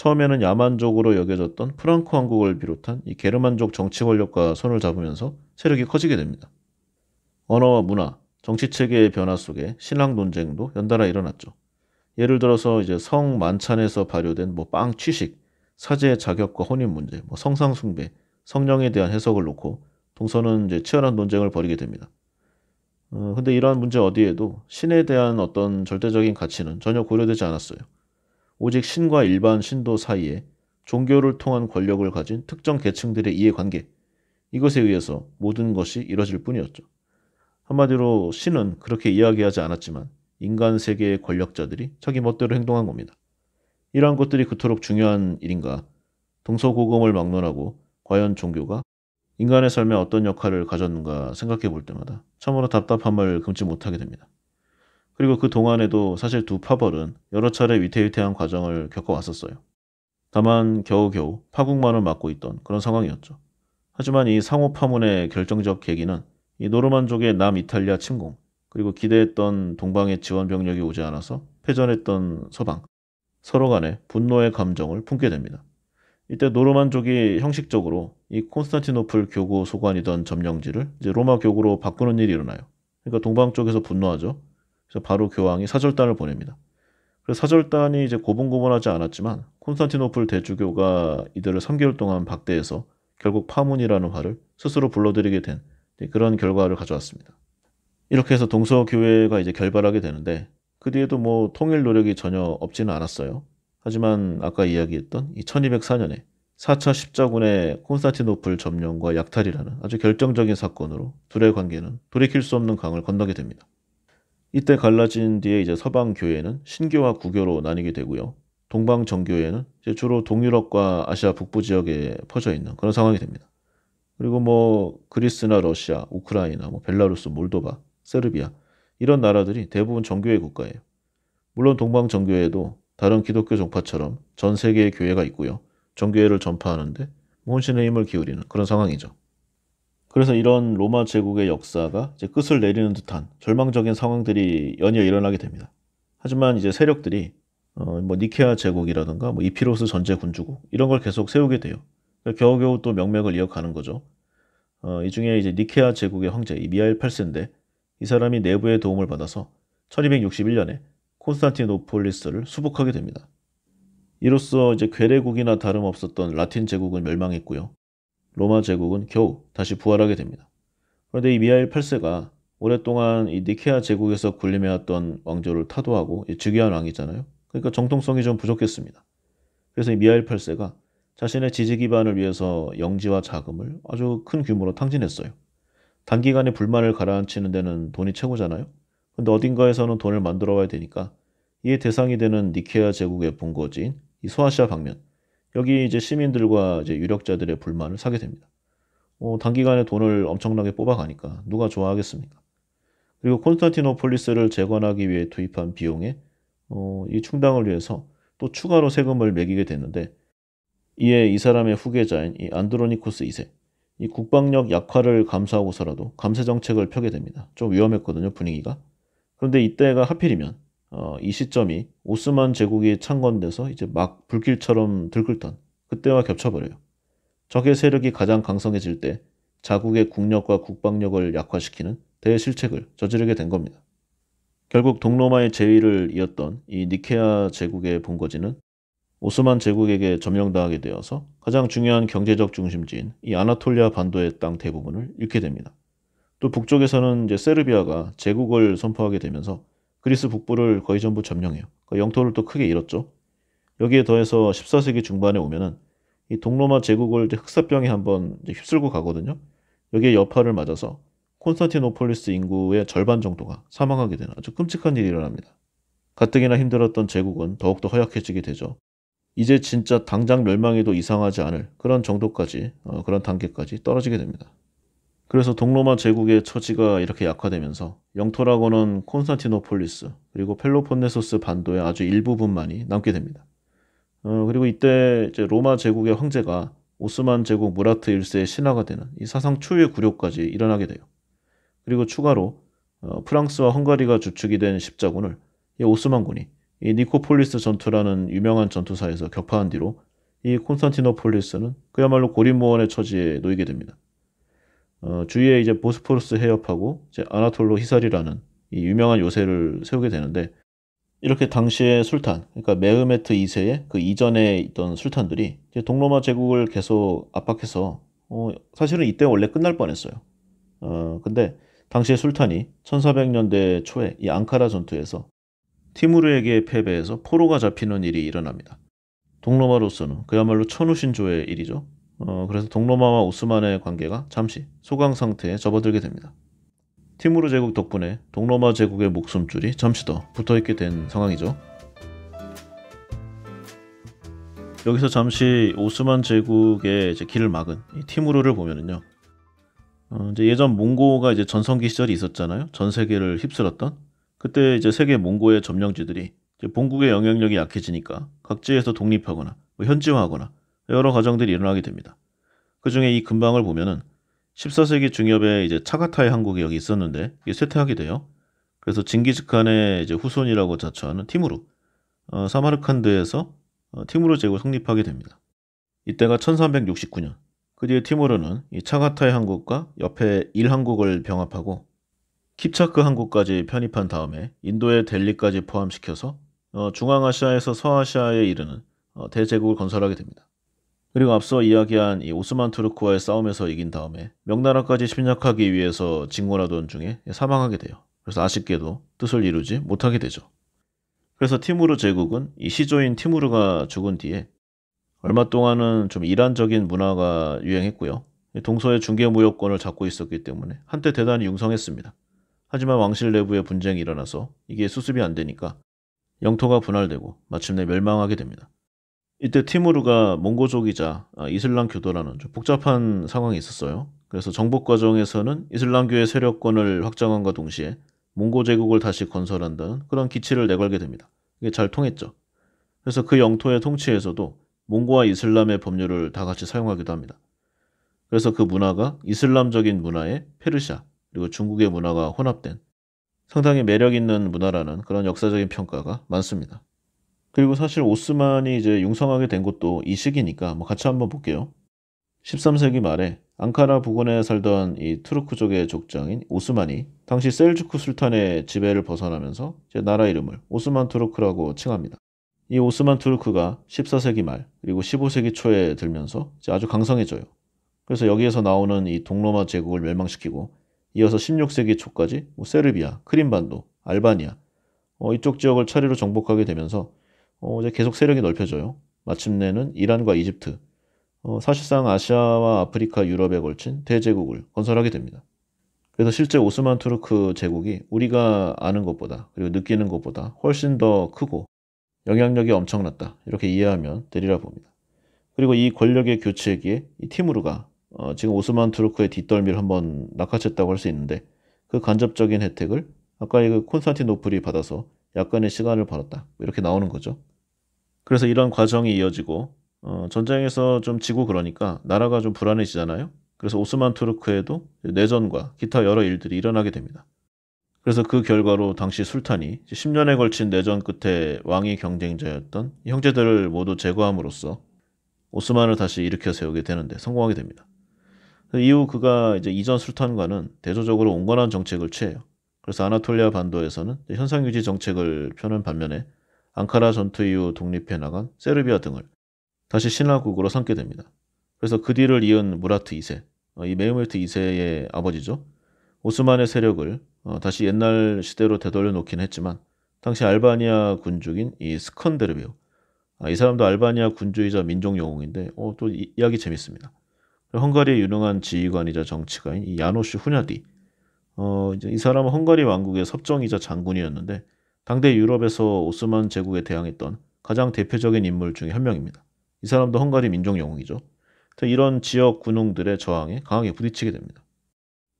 처음에는 야만족으로 여겨졌던 프랑크 왕국을 비롯한 이 게르만족 정치 권력과 손을 잡으면서 세력이 커지게 됩니다. 언어와 문화, 정치 체계의 변화 속에 신랑 논쟁도 연달아 일어났죠. 예를 들어서 이제 성 만찬에서 발효된 뭐 빵 취식, 사제의 자격과 혼인 문제, 뭐 성상 숭배, 성령에 대한 해석을 놓고 동서는 이제 치열한 논쟁을 벌이게 됩니다. 어, 근데 이러한 문제 어디에도 신에 대한 어떤 절대적인 가치는 전혀 고려되지 않았어요. 오직 신과 일반 신도 사이에 종교를 통한 권력을 가진 특정 계층들의 이해관계, 이것에 의해서 모든 것이 이뤄질 뿐이었죠. 한마디로 신은 그렇게 이야기하지 않았지만 인간 세계의 권력자들이 자기 멋대로 행동한 겁니다. 이러한 것들이 그토록 중요한 일인가? 동서고금을 막론하고 과연 종교가 인간의 삶에 어떤 역할을 가졌는가 생각해 볼 때마다 참으로 답답함을 금치 못하게 됩니다. 그리고 그 동안에도 사실 두 파벌은 여러 차례 위태위태한 과정을 겪어왔었어요. 다만 겨우겨우 파국만을 막고 있던 그런 상황이었죠. 하지만 이 상호 파문의 결정적 계기는 이 노르만족의 남이탈리아 침공 그리고 기대했던 동방의 지원 병력이 오지 않아서 패전했던 서방 서로 간의 분노의 감정을 품게 됩니다. 이때 노르만족이 형식적으로 이 콘스탄티노플 교구 소관이던 점령지를 이제 로마 교구로 바꾸는 일이 일어나요. 그러니까 동방 쪽에서 분노하죠. 그래서 바로 교황이 사절단을 보냅니다. 그래서 사절단이 이제 고분고분하지 않았지만 콘스탄티노플 대주교가 이들을 3개월 동안 박대해서 결국 파문이라는 화를 스스로 불러들이게 된 그런 결과를 가져왔습니다. 이렇게 해서 동서교회가 이제 결발하게 되는데 그 뒤에도 뭐 통일 노력이 전혀 없지는 않았어요. 하지만 아까 이야기했던 이 1204년에 4차 십자군의 콘스탄티노플 점령과 약탈이라는 아주 결정적인 사건으로 둘의 관계는 돌이킬 수 없는 강을 건너게 됩니다. 이때 갈라진 뒤에 이제 서방 교회는 신교와 구교로 나뉘게 되고요. 동방 정교회는 이제 주로 동유럽과 아시아 북부 지역에 퍼져 있는 그런 상황이 됩니다. 그리고 뭐 그리스나 러시아, 우크라이나, 뭐 벨라루스, 몰도바, 세르비아 이런 나라들이 대부분 정교회 국가예요. 물론 동방 정교회도 다른 기독교 종파처럼 전 세계의 교회가 있고요. 정교회를 전파하는데 뭐 혼신의 힘을 기울이는 그런 상황이죠. 그래서 이런 로마 제국의 역사가 끝을 내리는 듯한 절망적인 상황들이 연이어 일어나게 됩니다. 하지만 이제 세력들이 어, 뭐 니케아 제국이라든가 뭐 이피로스 전제 군주국 이런 걸 계속 세우게 돼요. 겨우겨우 그러니까 또 명맥을 이어가는 거죠. 어, 이 중에 이제 니케아 제국의 황제 미하일 8세인데 이 사람이 내부의 도움을 받아서 1261년에 콘스탄티노폴리스를 수복하게 됩니다. 이로써 이제 괴뢰국이나 다름없었던 라틴 제국은 멸망했고요. 로마 제국은 겨우 다시 부활하게 됩니다. 그런데 이 미하일 8세가 오랫동안 이 니케아 제국에서 군림해왔던 왕조를 타도하고 즉위한 왕이잖아요. 그러니까 정통성이 좀 부족했습니다. 그래서 이 미하일 8세가 자신의 지지 기반을 위해서 영지와 자금을 아주 큰 규모로 탕진했어요. 단기간에 불만을 가라앉히는 데는 돈이 최고잖아요. 근데 어딘가에서는 돈을 만들어 와야 되니까 이에 대상이 되는 니케아 제국의 본거지인 이 소아시아 방면 여기 이제 시민들과 이제 유력자들의 불만을 사게 됩니다. 어, 단기간에 돈을 엄청나게 뽑아가니까 누가 좋아하겠습니까? 그리고 콘스탄티노폴리스를 재건하기 위해 투입한 비용에 어, 이 충당을 위해서 또 추가로 세금을 매기게 됐는데 이에 이 사람의 후계자인 이 안드로니코스 2세 이 국방력 약화를 감수하고서라도 감세 정책을 펴게 됩니다. 좀 위험했거든요 분위기가. 그런데 이때가 하필이면 어, 이 시점이 오스만 제국이 창건돼서 이제 막 불길처럼 들끓던 그때와 겹쳐버려요. 적의 세력이 가장 강성해질 때 자국의 국력과 국방력을 약화시키는 대실책을 저지르게 된 겁니다. 결국 동로마의 제위를 이었던 이 니케아 제국의 본거지는 오스만 제국에게 점령당하게 되어서 가장 중요한 경제적 중심지인 이 아나톨리아 반도의 땅 대부분을 잃게 됩니다. 또 북쪽에서는 이제 세르비아가 제국을 선포하게 되면서 그리스 북부를 거의 전부 점령해요. 그 영토를 또 크게 잃었죠. 여기에 더해서 14세기 중반에 오면은 이 동로마 제국을 흑사병이 한번 휩쓸고 가거든요. 여기에 여파를 맞아서 콘스탄티노폴리스 인구의 절반 정도가 사망하게 되는 아주 끔찍한 일이 일어납니다. 가뜩이나 힘들었던 제국은 더욱더 허약해지게 되죠. 이제 진짜 당장 멸망해도 이상하지 않을 그런 정도까지, 어, 그런 단계까지 떨어지게 됩니다. 그래서 동로마 제국의 처지가 이렇게 약화되면서 영토라고는 콘스탄티노폴리스 그리고 펠로폰네소스 반도의 아주 일부분만이 남게 됩니다. 어, 그리고 이때 이제 로마 제국의 황제가 오스만 제국 무라트 1세의 신하가 되는 이 사상 초유의 굴욕까지 일어나게 돼요. 그리고 추가로 어, 프랑스와 헝가리가 주축이 된 십자군을 이 오스만군이 이 니코폴리스 전투라는 유명한 전투사에서 격파한 뒤로 이 콘스탄티노폴리스는 그야말로 고립무원의 처지에 놓이게 됩니다. 어, 주위에 이제 보스포러스 해협하고 이제 아나톨로 히사리라는이 유명한 요새를 세우게 되는데 이렇게 당시의 술탄, 그러니까 메흐메트 2세의 그 이전에 있던 술탄들이 동로마 제국을 계속 압박해서 어, 사실은 이때 원래 끝날 뻔했어요. 어, 근데 당시의 술탄이 1400년대 초에 이 앙카라 전투에서 티무르에게 패배해서 포로가 잡히는 일이 일어납니다. 동로마로서는 그야말로 천우신조의 일이죠. 어, 그래서 동로마와 오스만의 관계가 잠시 소강 상태에 접어들게 됩니다. 티무르 제국 덕분에 동로마 제국의 목숨줄이 잠시 더 붙어있게 된 상황이죠. 여기서 잠시 오스만 제국의 길을 막은 티무르를 보면은요. 어, 이제 예전 몽고가 이제 전성기 시절이 있었잖아요. 전 세계를 휩쓸었던 그때 이제 세계 몽고의 점령지들이 이제 본국의 영향력이 약해지니까 각지에서 독립하거나 뭐 현지화하거나 여러 과정들이 일어나게 됩니다. 그 중에 이 근방을 보면은 14세기 중엽에 이제 차가타의 항구가 여기 있었는데 이게 쇠퇴하게 돼요. 그래서 징기즈칸의 이제 후손이라고 자처하는 티무르, 어, 사마르칸드에서 어, 티무르 제국을 성립하게 됩니다. 이때가 1369년. 그 뒤에 티무르는 이 차가타의 항국과 옆에 일항국을 병합하고 킵차크 항국까지 편입한 다음에 인도의 델리까지 포함시켜서 어, 중앙아시아에서 서아시아에 이르는 어, 대제국을 건설하게 됩니다. 그리고 앞서 이야기한 이 오스만 투르크와의 싸움에서 이긴 다음에 명나라까지 침략하기 위해서 진군하던 중에 사망하게 돼요. 그래서 아쉽게도 뜻을 이루지 못하게 되죠. 그래서 티무르 제국은 이 시조인 티무르가 죽은 뒤에 얼마 동안은 좀 이란적인 문화가 유행했고요. 동서의 중개무역권을 잡고 있었기 때문에 한때 대단히 융성했습니다. 하지만 왕실 내부의 분쟁이 일어나서 이게 수습이 안 되니까 영토가 분할되고 마침내 멸망하게 됩니다. 이때 티무르가 몽고족이자 아, 이슬람 교도라는 좀 복잡한 상황이 있었어요. 그래서 정복 과정에서는 이슬람교의 세력권을 확장함과 동시에 몽고 제국을 다시 건설한다는 그런 기치를 내걸게 됩니다. 이게 잘 통했죠. 그래서 그 영토의 통치에서도 몽고와 이슬람의 법률을 다 같이 사용하기도 합니다. 그래서 그 문화가 이슬람적인 문화에 페르시아 그리고 중국의 문화가 혼합된 상당히 매력 있는 문화라는 그런 역사적인 평가가 많습니다. 그리고 사실 오스만이 이제 융성하게 된 것도 이 시기니까 뭐 같이 한번 볼게요. 13세기 말에 앙카라 부근에 살던 이 투르크족의 족장인 오스만이 당시 셀주크 술탄의 지배를 벗어나면서 제 나라 이름을 오스만 투르크라고 칭합니다. 이 오스만 투르크가 14세기 말 그리고 15세기 초에 들면서 아주 강성해져요. 그래서 여기에서 나오는 이 동로마 제국을 멸망시키고 이어서 16세기 초까지 뭐 세르비아, 크림반도, 알바니아 어, 이쪽 지역을 차례로 정복하게 되면서 어, 이제 계속 세력이 넓혀져요. 마침내는 이란과 이집트, 어, 사실상 아시아와 아프리카, 유럽에 걸친 대제국을 건설하게 됩니다. 그래서 실제 오스만 투르크 그 제국이 우리가 아는 것보다 그리고 느끼는 것보다 훨씬 더 크고 영향력이 엄청났다 이렇게 이해하면 되리라 봅니다. 그리고 이 권력의 교체기에 이 티무르가 어, 지금 오스만 투르크의 뒷덜미를 한번 낚아챘다고 할 수 있는데 그 간접적인 혜택을 아까 그 콘스탄티노플이 받아서 약간의 시간을 벌었다 이렇게 나오는 거죠. 그래서 이런 과정이 이어지고 어, 전쟁에서 좀 지고 그러니까 나라가 좀 불안해지잖아요. 그래서 오스만 투르크에도 내전과 기타 여러 일들이 일어나게 됩니다. 그래서 그 결과로 당시 술탄이 10년에 걸친 내전 끝에 왕위 경쟁자였던 형제들을 모두 제거함으로써 오스만을 다시 일으켜 세우게 되는데 성공하게 됩니다. 이후 그가 이제 이전 술탄과는 대조적으로 온건한 정책을 취해요. 그래서 아나톨리아 반도에서는 현상 유지 정책을 펴는 반면에 앙카라 전투 이후 독립해 나간 세르비아 등을 다시 신화국으로 삼게 됩니다. 그래서 그 뒤를 이은 무라트 2세, 어, 이메흐멜트 2세의 아버지죠. 오스만의 세력을 어, 다시 옛날 시대로 되돌려 놓긴 했지만 당시 알바니아 군주인 이 스컨데르비오 아, 이 사람도 알바니아 군주이자 민족 영웅인데 어, 또 이, 야기 재밌습니다. 헝가리의 유능한 지휘관이자 정치가인 이 야노시 후냐디 어, 이 사람은 헝가리 왕국의 섭정이자 장군이었는데 당대 유럽에서 오스만 제국에 대항했던 가장 대표적인 인물 중에 한 명입니다. 이 사람도 헝가리 민족 영웅이죠. 이런 지역 군웅들의 저항에 강하게 부딪히게 됩니다.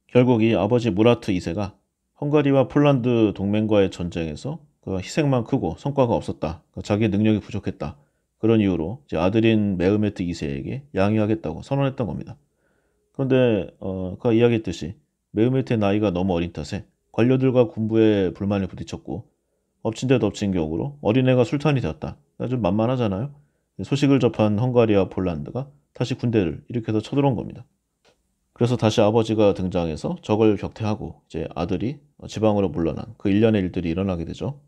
결국 이 아버지 무라트 2세가 헝가리와 폴란드 동맹과의 전쟁에서 그 희생만 크고 성과가 없었다. 그러니까 자기 능력이 부족했다. 그런 이유로 아들인 메흐메트 2세에게 양위하겠다고 선언했던 겁니다. 그런데 어, 그가 이야기했듯이 메흐메트의 나이가 너무 어린 탓에 관료들과 군부의 불만을 부딪혔고 엎친 데도 엎친 격으로 어린애가 술탄이 되었다. 그러니까 좀 만만하잖아요. 소식을 접한 헝가리와 폴란드가 다시 군대를 일으켜서 쳐들어온 겁니다. 그래서 다시 아버지가 등장해서 적을 격퇴하고 이제 아들이 지방으로 물러난 그 일련의 일들이 일어나게 되죠.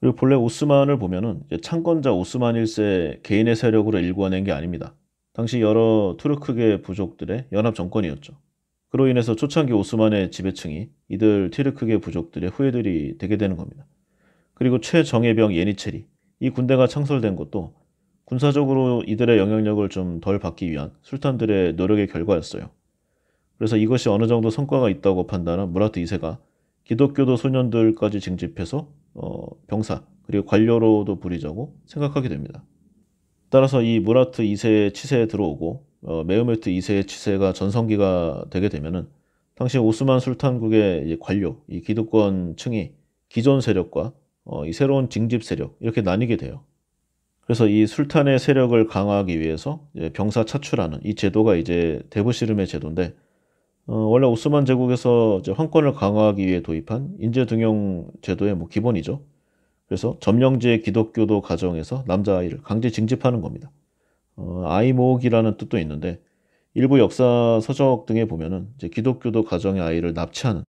그리고 본래 오스만을 보면은 창건자 오스만 1세 개인의 세력으로 일궈낸 게 아닙니다. 당시 여러 투르크계 부족들의 연합 정권이었죠. 그로 인해서 초창기 오스만의 지배층이 이들 티르크계 부족들의 후예들이 되게 되는 겁니다. 그리고 최정예병 예니체리 이 군대가 창설된 것도 군사적으로 이들의 영향력을 좀 덜 받기 위한 술탄들의 노력의 결과였어요. 그래서 이것이 어느 정도 성과가 있다고 판단한 무라트 2세가 기독교도 소년들까지 징집해서 어, 병사 그리고 관료로도 부리자고 생각하게 됩니다. 따라서 이 무라트 2세의 치세에 들어오고 어, 메우메트 2세의 치세가 전성기가 되게 되면은 당시 오스만 술탄국의 관료, 이 기득권층이 기존 세력과 어, 이 새로운 징집 세력 이렇게 나뉘게 돼요. 그래서 이 술탄의 세력을 강화하기 위해서 병사 차출하는 이 제도가 이제 대부시름의 제도인데 어, 원래 오스만 제국에서 황권을 강화하기 위해 도입한 인재등용 제도의 뭐 기본이죠. 그래서 점령지의 기독교도 가정에서 남자아이를 강제 징집하는 겁니다. 어, 아이 모으기라는 뜻도 있는데 일부 역사 서적 등에 보면은 기독교도 가정의 아이를 납치하는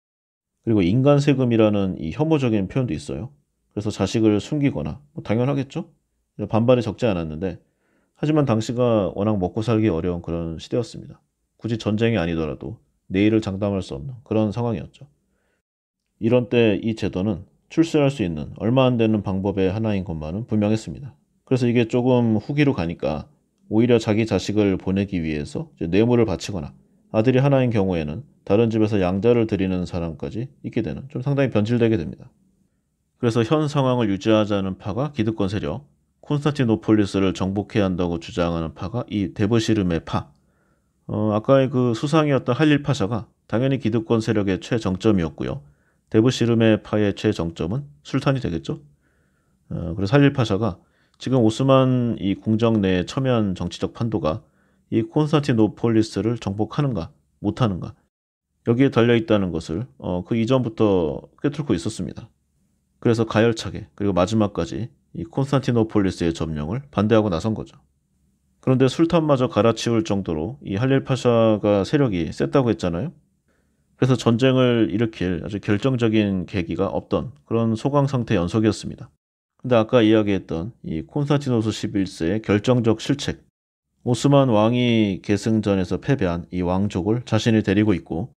그리고 인간 세금이라는 이 혐오적인 표현도 있어요. 그래서 자식을 숨기거나 뭐 당연하겠죠. 반발이 적지 않았는데 하지만 당시가 워낙 먹고 살기 어려운 그런 시대였습니다. 굳이 전쟁이 아니더라도 내일을 장담할 수 없는 그런 상황이었죠. 이런 때 이 제도는 출세할 수 있는 얼마 안 되는 방법의 하나인 것만은 분명했습니다. 그래서 이게 조금 후기로 가니까 오히려 자기 자식을 보내기 위해서 뇌물을 바치거나 아들이 하나인 경우에는 다른 집에서 양자를 드리는 사람까지 있게 되는 좀 상당히 변질되게 됩니다. 그래서 현 상황을 유지하자는 파가 기득권 세력, 콘스탄티노폴리스를 정복해야 한다고 주장하는 파가 이 데브시름의 파, 어, 아까의 그 수상이었던 할릴 파샤가 당연히 기득권 세력의 최정점이었고요. 데브시름의 파의 최정점은 술탄이 되겠죠. 어, 그래서 할릴 파샤가 지금 오스만 이 궁정 내의 첨예한 정치적 판도가 이 콘스탄티노폴리스를 정복하는가 못하는가 여기에 달려 있다는 것을 어, 그 이전부터 꿰뚫고 있었습니다. 그래서 가열차게 그리고 마지막까지 이 콘스탄티노폴리스의 점령을 반대하고 나선 거죠. 그런데 술탄마저 갈아치울 정도로 이 할릴 파샤가 세력이 셌다고 했잖아요. 그래서 전쟁을 일으킬 아주 결정적인 계기가 없던 그런 소강 상태 연속이었습니다. 근데 아까 이야기했던 이 콘스탄티노스 11세의 결정적 실책, 오스만 왕이 계승전에서 패배한 이 왕족을 자신이 데리고 있고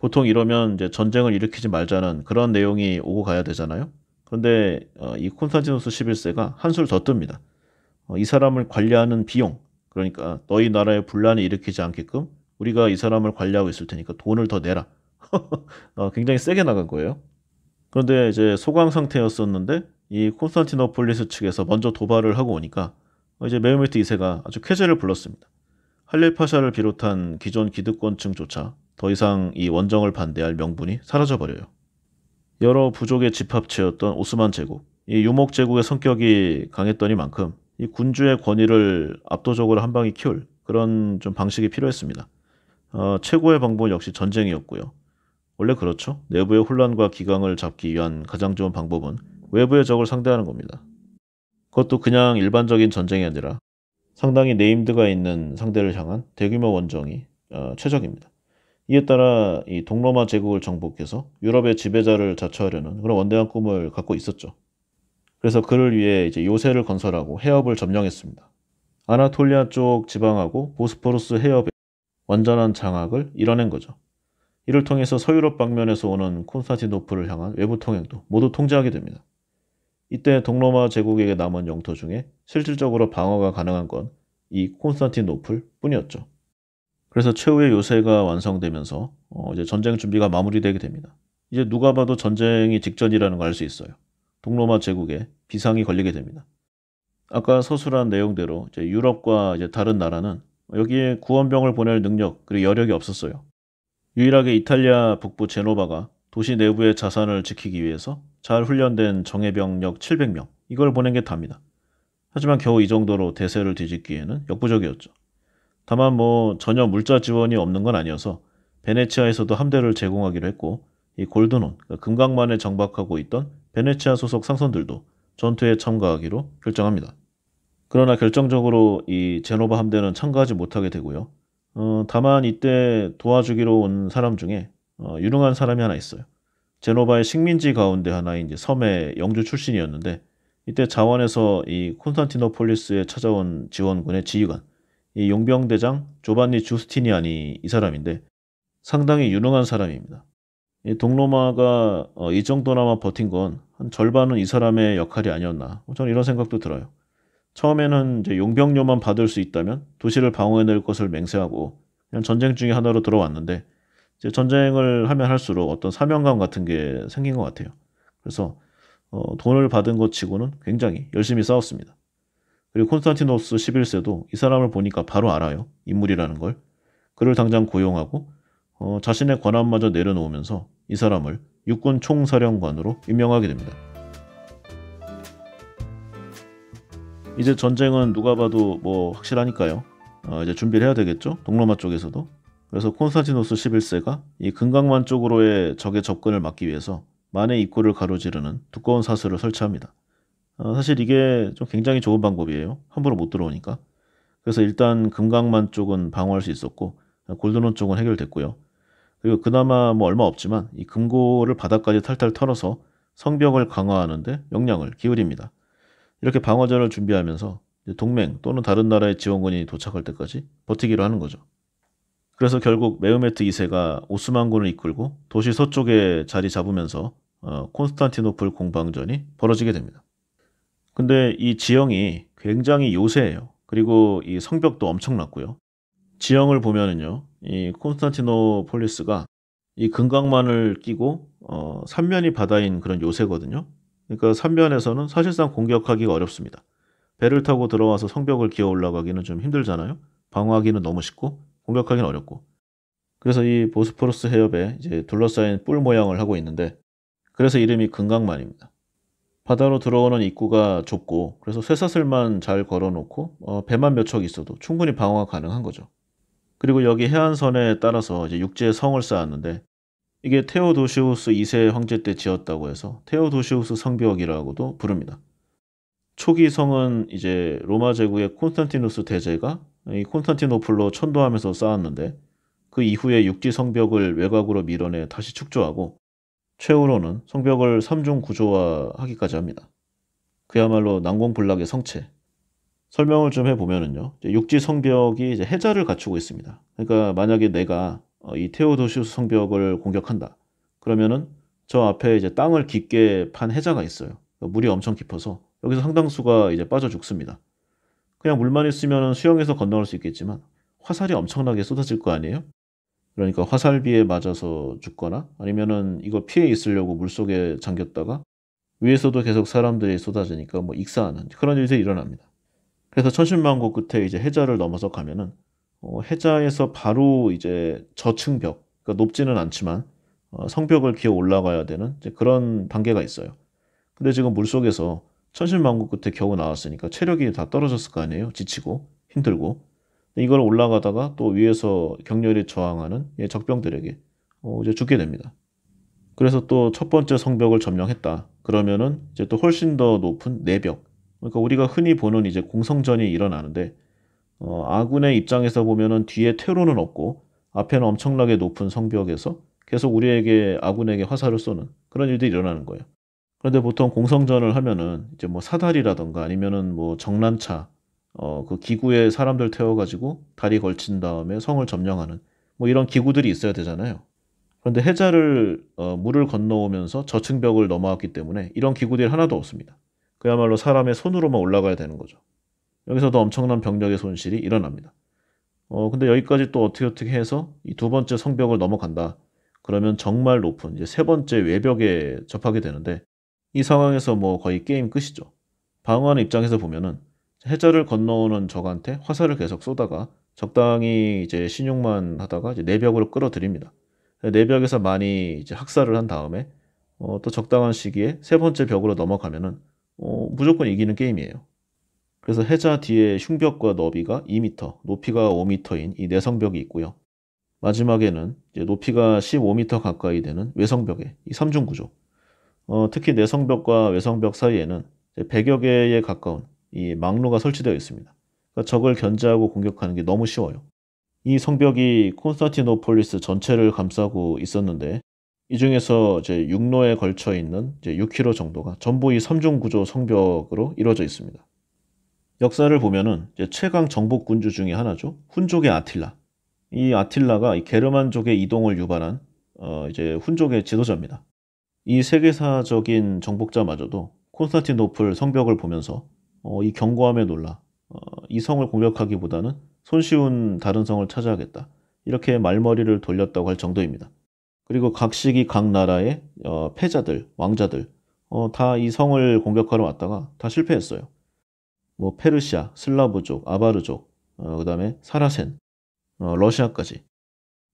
보통 이러면 이제 전쟁을 일으키지 말자는 그런 내용이 오고 가야 되잖아요. 그런데 어, 이 콘스탄티누스 11세가 한술 더 뜹니다. 어, 이 사람을 관리하는 비용, 그러니까 너희 나라에 분란을 일으키지 않게끔 우리가 이 사람을 관리하고 있을 테니까 돈을 더 내라. 어, 굉장히 세게 나간 거예요. 그런데 이제 소강 상태였었는데 이 콘스탄티노폴리스 측에서 먼저 도발을 하고 오니까 이제 메흐메트 2세가 아주 쾌재를 불렀습니다. 할릴 파샤를 비롯한 기존 기득권층조차 더 이상 이 원정을 반대할 명분이 사라져버려요. 여러 부족의 집합체였던 오스만 제국, 이 유목 제국의 성격이 강했더니만큼 이 군주의 권위를 압도적으로 한 방에 키울 그런 좀 방식이 필요했습니다. 어, 최고의 방법 역시 전쟁이었고요. 원래 그렇죠. 내부의 혼란과 기강을 잡기 위한 가장 좋은 방법은 외부의 적을 상대하는 겁니다. 그것도 그냥 일반적인 전쟁이 아니라 상당히 네임드가 있는 상대를 향한 대규모 원정이 어, 최적입니다. 이에 따라 이 동로마 제국을 정복해서 유럽의 지배자를 자처하려는 그런 원대한 꿈을 갖고 있었죠. 그래서 그를 위해 이제 요새를 건설하고 해협을 점령했습니다. 아나톨리아 쪽 지방하고 보스포루스 해협의 완전한 장악을 이뤄낸 거죠. 이를 통해서 서유럽 방면에서 오는 콘스탄티노프를 향한 외부 통행도 모두 통제하게 됩니다. 이때 동로마 제국에게 남은 영토 중에 실질적으로 방어가 가능한 건 이 콘스탄티노플 뿐이었죠. 그래서 최후의 요새가 완성되면서 어, 이제 전쟁 준비가 마무리되게 됩니다. 이제 누가 봐도 전쟁이 직전이라는 걸 알 수 있어요. 동로마 제국에 비상이 걸리게 됩니다. 아까 서술한 내용대로 이제 유럽과 이제 다른 나라는 여기에 구원병을 보낼 능력 그리고 여력이 없었어요. 유일하게 이탈리아 북부 제노바가 도시 내부의 자산을 지키기 위해서 잘 훈련된 정예병력 700명 이걸 보낸 게 답니다. 하지만 겨우 이 정도로 대세를 뒤집기에는 역부족이었죠. 다만 뭐 전혀 물자 지원이 없는 건 아니어서 베네치아에서도 함대를 제공하기로 했고 이 골드논, 그러니까 금강만에 정박하고 있던 베네치아 소속 상선들도 전투에 참가하기로 결정합니다. 그러나 결정적으로 이 제노바 함대는 참가하지 못하게 되고요. 어, 다만 이때 도와주기로 온 사람 중에 어, 유능한 사람이 하나 있어요. 제노바의 식민지 가운데 하나인 이제 섬의 영주 출신이었는데 이때 자원에서 이 콘스탄티노폴리스에 찾아온 지원군의 지휘관 이 용병대장 조반니 주스티니안이 이 사람인데 상당히 유능한 사람입니다. 이 동로마가 어, 이 정도나마 버틴 건 한 절반은 이 사람의 역할이 아니었나 뭐 저는 이런 생각도 들어요. 처음에는 이제 용병료만 받을 수 있다면 도시를 방어해낼 것을 맹세하고 그냥 전쟁 중에 하나로 들어왔는데 이제 전쟁을 하면 할수록 어떤 사명감 같은 게 생긴 것 같아요. 그래서 어, 돈을 받은 것 치고는 굉장히 열심히 싸웠습니다. 그리고 콘스탄티노스 11세도 이 사람을 보니까 바로 알아요. 인물이라는 걸. 그를 당장 고용하고 어, 자신의 권한마저 내려놓으면서 이 사람을 육군 총사령관으로 임명하게 됩니다. 이제 전쟁은 누가 봐도 뭐 확실하니까요. 어, 이제 준비를 해야 되겠죠. 동로마 쪽에서도. 그래서 콘스탄티노스 11세가 이 금강만 쪽으로의 적의 접근을 막기 위해서 만의 입구를 가로지르는 두꺼운 사슬을 설치합니다. 어, 사실 이게 좀 굉장히 좋은 방법이에요. 함부로 못 들어오니까. 그래서 일단 금강만 쪽은 방어할 수 있었고 골드론 쪽은 해결됐고요. 그리고 그나마 뭐 얼마 없지만 이 금고를 바닥까지 탈탈 털어서 성벽을 강화하는데 역량을 기울입니다. 이렇게 방어전을 준비하면서 동맹 또는 다른 나라의 지원군이 도착할 때까지 버티기로 하는 거죠. 그래서 결국 메흐메트 2세가 오스만군을 이끌고 도시 서쪽에 자리 잡으면서 어, 콘스탄티노플 공방전이 벌어지게 됩니다. 근데 이 지형이 굉장히 요새예요. 그리고 이 성벽도 엄청났고요. 지형을 보면은요, 이 콘스탄티노폴리스가 이 금강만을 끼고 어, 삼면이 바다인 그런 요새거든요. 그러니까 삼면에서는 사실상 공격하기가 어렵습니다. 배를 타고 들어와서 성벽을 기어 올라가기는 좀 힘들잖아요. 방어하기는 너무 쉽고 공격하기는 어렵고. 그래서 이 보스포러스 해협에 이제 둘러싸인 뿔 모양을 하고 있는데 그래서 이름이 금강만입니다. 바다로 들어오는 입구가 좁고 그래서 쇠사슬만 잘 걸어놓고 어, 배만 몇 척 있어도 충분히 방어가 가능한 거죠. 그리고 여기 해안선에 따라서 이제 육지에 성을 쌓았는데 이게 테오도시우스 2세 황제 때 지었다고 해서 테오도시우스 성벽이라고도 부릅니다. 초기 성은 이제 로마 제국의 콘스탄티누스 대제가 이 콘스탄티노플로 천도하면서 쌓았는데 그 이후에 육지 성벽을 외곽으로 밀어내 다시 축조하고 최후로는 성벽을 3중 구조화하기까지 합니다. 그야말로 난공불락의 성체. 설명을 좀 해보면은요. 육지 성벽이 이제 해자를 갖추고 있습니다. 그러니까 만약에 내가 어, 이 테오도시우스 성벽을 공격한다. 그러면은 저 앞에 이제 땅을 깊게 판 해자가 있어요. 물이 엄청 깊어서 여기서 상당수가 이제 빠져 죽습니다. 그냥 물만 있으면 수영해서 건너올 수 있겠지만 화살이 엄청나게 쏟아질 거 아니에요? 그러니까 화살비에 맞아서 죽거나 아니면은 이거 피해 있으려고 물속에 잠겼다가 위에서도 계속 사람들이 쏟아지니까 뭐 익사하는 그런 일들이 일어납니다. 그래서 천신만고 끝에 이제 해자를 넘어서 가면은 어, 해자에서 바로 이제 저층벽, 그러니까 높지는 않지만 어, 성벽을 기어 올라가야 되는 그런 단계가 있어요. 근데 지금 물속에서 천신만고 끝에 겨우 나왔으니까 체력이 다 떨어졌을 거 아니에요? 지치고 힘들고 이걸 올라가다가 또 위에서 격렬히 저항하는 예, 적병들에게 어, 이제 죽게 됩니다. 그래서 또 첫 번째 성벽을 점령했다. 그러면은 이제 또 훨씬 더 높은 내벽. 그러니까 우리가 흔히 보는 이제 공성전이 일어나는데 어, 아군의 입장에서 보면은 뒤에 퇴로는 없고 앞에는 엄청나게 높은 성벽에서 계속 우리에게 아군에게 화살을 쏘는 그런 일들이 일어나는 거예요. 그런데 보통 공성전을 하면은 이제 뭐 사다리라던가 아니면은 뭐 정란차 어, 그 기구에 사람들 태워가지고 다리 걸친 다음에 성을 점령하는 뭐 이런 기구들이 있어야 되잖아요. 그런데 해자를 어, 물을 건너오면서 저층벽을 넘어왔기 때문에 이런 기구들이 하나도 없습니다. 그야말로 사람의 손으로만 올라가야 되는 거죠. 여기서도 엄청난 병력의 손실이 일어납니다. 어, 근데 여기까지 또 어떻게 어떻게 해서 이 두 번째 성벽을 넘어간다. 그러면 정말 높은 이제 세 번째 외벽에 접하게 되는데 이 상황에서 뭐 거의 게임 끝이죠. 방어하는 입장에서 보면은 해저를 건너오는 적한테 화살을 계속 쏘다가 적당히 이제 신용만 하다가 이제 내벽으로 끌어들입니다. 내벽에서 많이 이제 학살을 한 다음에 어, 또 적당한 시기에 세 번째 벽으로 넘어가면은 어, 무조건 이기는 게임이에요. 그래서 해자 뒤에 흉벽과 너비가 2m, 높이가 5m인 이 내성벽이 있고요. 마지막에는 높이가 15m 가까이 되는 외성벽의 이 3중 구조. 어, 특히 내성벽과 외성벽 사이에는 100여 개에 가까운 이 망로가 설치되어 있습니다. 그러니까 적을 견제하고 공격하는 게 너무 쉬워요. 이 성벽이 콘스탄티노폴리스 전체를 감싸고 있었는데 이 중에서 이제 6로에 걸쳐 있는 이제 6km 정도가 전부 이 3중 구조 성벽으로 이루어져 있습니다. 역사를 보면은 최강 정복군주 중에 하나죠. 훈족의 아틸라. 이 아틸라가 이 게르만족의 이동을 유발한 어 이제 훈족의 지도자입니다. 이 세계사적인 정복자마저도 콘스탄티노플 성벽을 보면서 어, 이 경고함에 놀라 어, 이 성을 공격하기보다는 손쉬운 다른 성을 찾아야겠다. 이렇게 말머리를 돌렸다고 할 정도입니다. 그리고 각 시기 각 나라의 어, 패자들, 왕자들 어, 다 이 성을 공격하러 왔다가 다 실패했어요. 뭐 페르시아, 슬라브족, 아바르족, 어, 그 다음에 사라센, 어, 러시아까지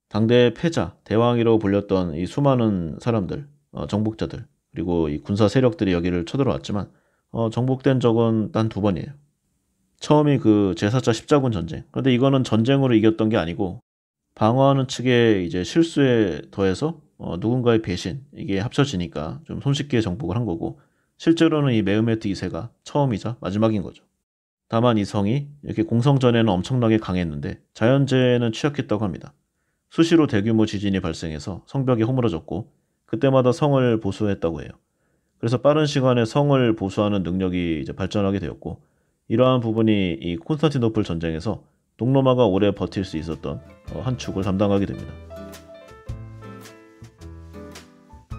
당대의 패자, 대왕이라고 불렸던 이 수많은 사람들, 어, 정복자들 그리고 이 군사 세력들이 여기를 쳐들어왔지만 어, 정복된 적은 단 두 번이에요. 처음이 그 제4차 십자군 전쟁. 그런데 이거는 전쟁으로 이겼던 게 아니고 방어하는 측의 이제 실수에 더해서 어, 누군가의 배신 이게 합쳐지니까 좀 손쉽게 정복을 한 거고 실제로는 이메우메트 2세가 처음이자 마지막인 거죠. 다만 이 성이 이렇게 공성전에는 엄청나게 강했는데 자연재해는 취약했다고 합니다. 수시로 대규모 지진이 발생해서 성벽이 허물어졌고 그때마다 성을 보수했다고 해요. 그래서 빠른 시간에 성을 보수하는 능력이 이제 발전하게 되었고 이러한 부분이 이 콘스탄티노플 전쟁에서 동로마가 오래 버틸 수 있었던 어, 한 축을 담당하게 됩니다.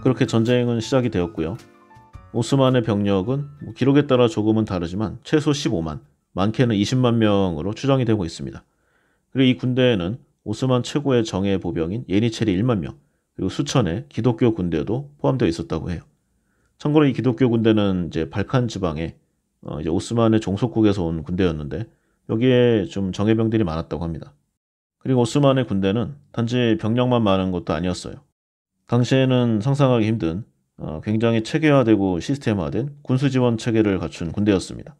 그렇게 전쟁은 시작이 되었고요. 오스만의 병력은 뭐 기록에 따라 조금은 다르지만 최소 15만, 많게는 20만 명으로 추정이 되고 있습니다. 그리고 이 군대에는 오스만 최고의 정예 보병인 예니체리 1만 명, 그리고 수천의 기독교 군대도 포함되어 있었다고 해요. 참고로 이 기독교 군대는 이제 발칸 지방에 어, 이제 오스만의 종속국에서 온 군대였는데 여기에 좀 정예병들이 많았다고 합니다. 그리고 오스만의 군대는 단지 병력만 많은 것도 아니었어요. 당시에는 상상하기 힘든 어, 굉장히 체계화되고 시스템화된 군수 지원 체계를 갖춘 군대였습니다.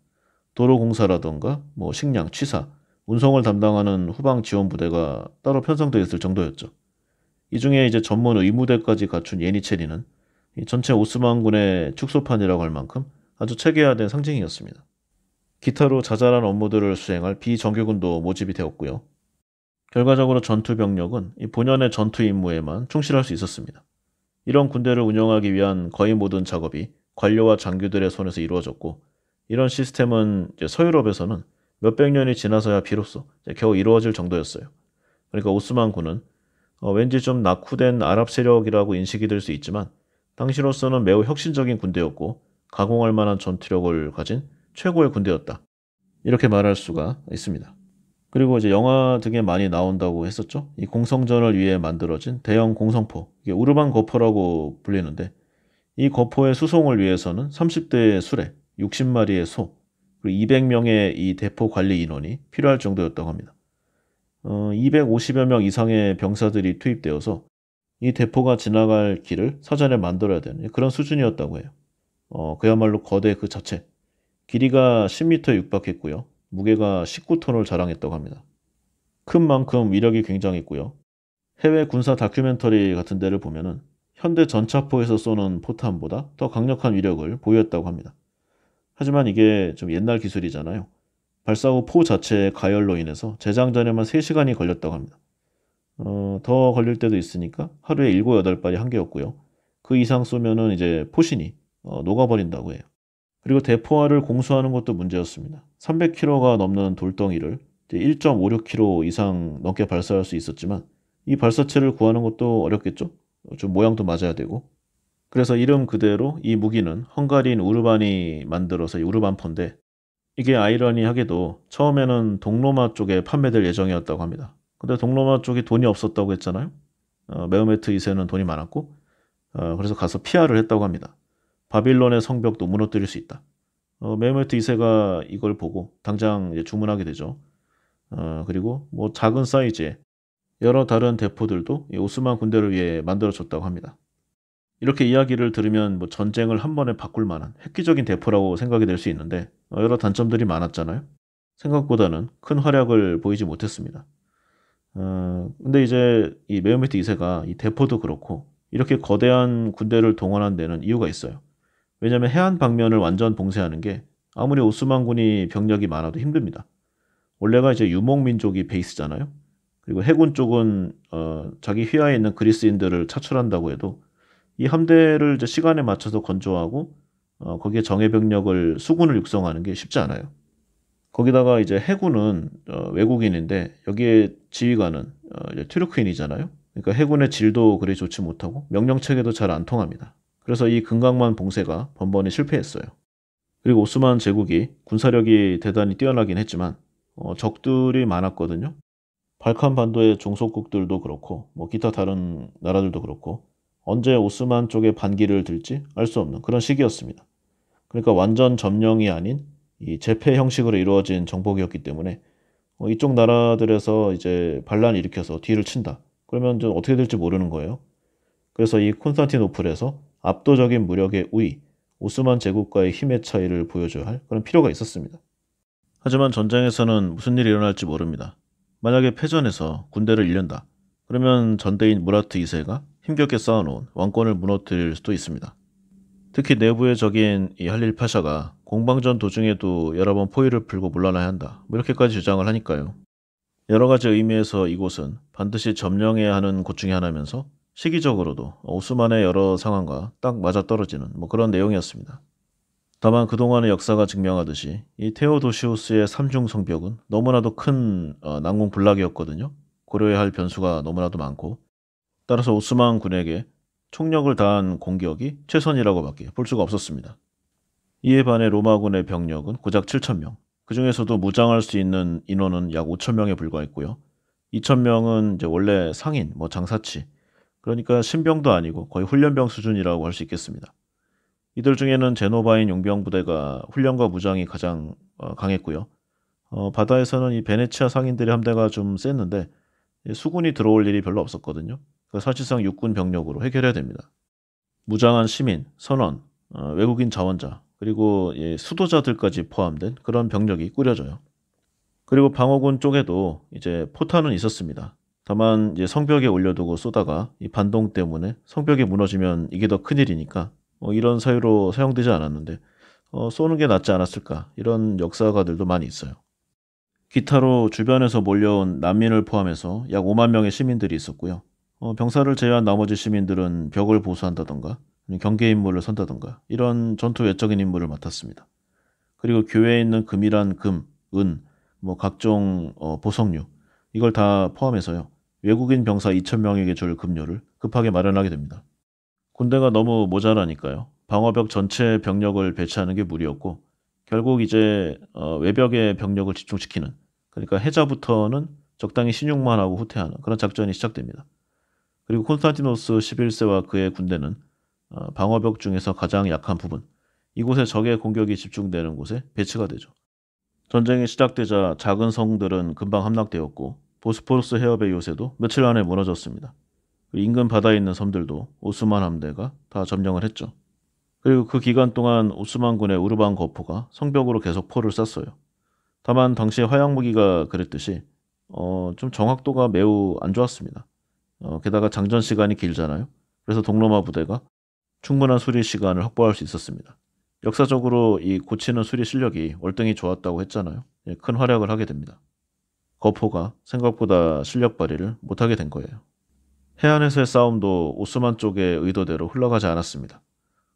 도로 공사라던가 뭐 식량, 취사, 운송을 담당하는 후방 지원 부대가 따로 편성되어 있을 정도였죠. 이 중에 이제 전문 의무대까지 갖춘 예니체리는 전체 오스만군의 축소판이라고 할 만큼 아주 체계화된 상징이었습니다. 기타로 자잘한 업무들을 수행할 비정규군도 모집이 되었고요. 결과적으로 전투 병력은 본연의 전투 임무에만 충실할 수 있었습니다. 이런 군대를 운영하기 위한 거의 모든 작업이 관료와 장교들의 손에서 이루어졌고 이런 시스템은 서유럽에서는 몇백 년이 지나서야 비로소 겨우 이루어질 정도였어요. 그러니까 오스만군은 어, 왠지 좀 낙후된 아랍 세력이라고 인식이 될 수 있지만 당시로서는 매우 혁신적인 군대였고 가공할 만한 전투력을 가진 최고의 군대였다. 이렇게 말할 수가 있습니다. 그리고 이제 영화 등에 많이 나온다고 했었죠. 이 공성전을 위해 만들어진 대형 공성포, 이게 우르반 거포라고 불리는데 이 거포의 수송을 위해서는 30대의 수레, 60마리의 소, 그리고 200명의 이 대포 관리 인원이 필요할 정도였다고 합니다. 어, 250여 명 이상의 병사들이 투입되어서 이 대포가 지나갈 길을 사전에 만들어야 되는 그런 수준이었다고 해요. 어, 그야말로 거대 그 자체. 길이가 10m에 육박했고요. 무게가 19톤을 자랑했다고 합니다. 큰 만큼 위력이 굉장했고요. 해외 군사 다큐멘터리 같은 데를 보면은 현대 전차포에서 쏘는 포탄보다 더 강력한 위력을 보였다고 합니다. 하지만 이게 좀 옛날 기술이잖아요. 발사 후 포 자체의 가열로 인해서 재장전에만 3시간이 걸렸다고 합니다. 어, 더 걸릴 때도 있으니까 하루에 7, 8발이 한개였고요. 그 이상 쏘면은 이제 포신이 어, 녹아버린다고 해요. 그리고 대포화를 공수하는 것도 문제였습니다. 300km가 넘는 돌덩이를 1.56km 이상 넘게 발사할 수 있었지만 이 발사체를 구하는 것도 어렵겠죠? 어, 좀 모양도 맞아야 되고. 그래서 이름 그대로 이 무기는 헝가리인 우르반이 만들어서 우르반퍼인데 이게 아이러니하게도 처음에는 동로마 쪽에 판매될 예정이었다고 합니다. 근데 동로마 쪽이 돈이 없었다고 했잖아요. 어, 메흐메트 2세는 돈이 많았고 어, 그래서 가서 피아를 했다고 합니다. 바빌론의 성벽도 무너뜨릴 수 있다. 어, 메흐메트 2세가 이걸 보고 당장 주문하게 되죠. 어, 그리고 뭐 작은 사이즈의 여러 다른 대포들도 오스만 군대를 위해 만들어졌다고 합니다. 이렇게 이야기를 들으면 뭐 전쟁을 한 번에 바꿀 만한 획기적인 대포라고 생각이 될 수 있는데 어, 여러 단점들이 많았잖아요. 생각보다는 큰 활약을 보이지 못했습니다. 어, 근데 이제 이 메오메트 2세가 이 대포도 그렇고 이렇게 거대한 군대를 동원한 데는 이유가 있어요. 왜냐하면 해안 방면을 완전 봉쇄하는 게 아무리 오스만군이 병력이 많아도 힘듭니다. 원래가 이제 유목 민족이 베이스잖아요. 그리고 해군 쪽은 어, 자기 휘하에 있는 그리스인들을 차출한다고 해도 이 함대를 이제 시간에 맞춰서 건조하고 어, 거기에 정예 병력을 수군을 육성하는 게 쉽지 않아요. 거기다가 이제 해군은 어, 외국인인데 여기에 지휘관은 어, 트루크인이잖아요. 그러니까 해군의 질도 그리 좋지 못하고 명령 체계도 잘 안 통합니다. 그래서 이 금강만 봉쇄가 번번이 실패했어요. 그리고 오스만 제국이 군사력이 대단히 뛰어나긴 했지만 어, 적들이 많았거든요. 발칸 반도의 종속국들도 그렇고 뭐 기타 다른 나라들도 그렇고 언제 오스만 쪽에 반기를 들지 알 수 없는 그런 시기였습니다. 그러니까 완전 점령이 아닌 이 재패 형식으로 이루어진 정복이었기 때문에 어, 이쪽 나라들에서 이제 반란을 일으켜서 뒤를 친다. 그러면 좀 어떻게 될지 모르는 거예요. 그래서 이 콘스탄티노플에서 압도적인 무력의 우위, 오스만 제국과의 힘의 차이를 보여줘야 할 그런 필요가 있었습니다. 하지만 전쟁에서는 무슨 일이 일어날지 모릅니다. 만약에 패전에서 군대를 잃는다. 그러면 전대인 무라트 2세가 힘겹게 쌓아놓은 왕권을 무너뜨릴 수도 있습니다. 특히 내부의 적인 이 할릴 파샤가 공방전 도중에도 여러 번 포위를 풀고 물러나야 한다. 뭐 이렇게까지 주장을 하니까요. 여러 가지 의미에서 이곳은 반드시 점령해야 하는 곳 중에 하나면서 시기적으로도 오스만의 여러 상황과 딱 맞아떨어지는 뭐 그런 내용이었습니다. 다만 그동안의 역사가 증명하듯이 이 테오도시우스의 삼중 성벽은 너무나도 큰 어, 난공불락이었거든요. 고려해야 할 변수가 너무나도 많고 따라서 오스만 군에게 총력을 다한 공격이 최선이라고밖에 볼 수가 없었습니다. 이에 반해 로마군의 병력은 고작 7천명, 그 중에서도 무장할 수 있는 인원은 약 5천명에 불과했고요. 2천명은 이제 원래 상인, 뭐 장사치, 그러니까 신병도 아니고 거의 훈련병 수준이라고 할 수 있겠습니다. 이들 중에는 제노바인 용병 부대가 훈련과 무장이 가장 어, 강했고요. 어, 바다에서는 이 베네치아 상인들의 함대가 좀 셌는데 수군이 들어올 일이 별로 없었거든요. 그러니까 사실상 육군 병력으로 해결해야 됩니다. 무장한 시민, 선원, 어, 외국인 자원자 그리고 예, 수도자들까지 포함된 그런 병력이 꾸려져요. 그리고 방어군 쪽에도 이제 포탄은 있었습니다. 다만 이제 성벽에 올려두고 쏘다가 이 반동 때문에 성벽이 무너지면 이게 더 큰일이니까 뭐 이런 사유로 사용되지 않았는데 어, 쏘는 게 낫지 않았을까 이런 역사가들도 많이 있어요. 기타로 주변에서 몰려온 난민을 포함해서 약 5만 명의 시민들이 있었고요. 어, 병사를 제외한 나머지 시민들은 벽을 보수한다던가 경계 인물을 선다던가 이런 전투 외적인 임무를 맡았습니다. 그리고 교회에 있는 금이란 금, 은, 뭐 각종 어, 보석류 이걸 다 포함해서요. 외국인 병사 2,000명에게 줄 급료를 급하게 마련하게 됩니다. 군대가 너무 모자라니까요. 방어벽 전체 병력을 배치하는 게 무리였고 결국 이제 어, 외벽에 병력을 집중시키는 그러니까 해자부터는 적당히 신용만 하고 후퇴하는 그런 작전이 시작됩니다. 그리고 콘스탄티노스 11세와 그의 군대는 어, 방어벽 중에서 가장 약한 부분, 이곳에 적의 공격이 집중되는 곳에 배치가 되죠. 전쟁이 시작되자 작은 성들은 금방 함락되었고 보스포러스 해협의 요새도 며칠 안에 무너졌습니다. 인근 바다에 있는 섬들도 오스만 함대가 다 점령을 했죠. 그리고 그 기간 동안 오스만군의 우르반 거포가 성벽으로 계속 포를 쐈어요. 다만 당시 화약 무기가 그랬듯이 어, 좀 정확도가 매우 안 좋았습니다. 어, 게다가 장전 시간이 길잖아요. 그래서 동로마 부대가 충분한 수리 시간을 확보할 수 있었습니다. 역사적으로 이 고치는 수리 실력이 월등히 좋았다고 했잖아요. 예, 큰 활약을 하게 됩니다. 거포가 생각보다 실력 발휘를 못하게 된 거예요. 해안에서의 싸움도 오스만 쪽의 의도대로 흘러가지 않았습니다.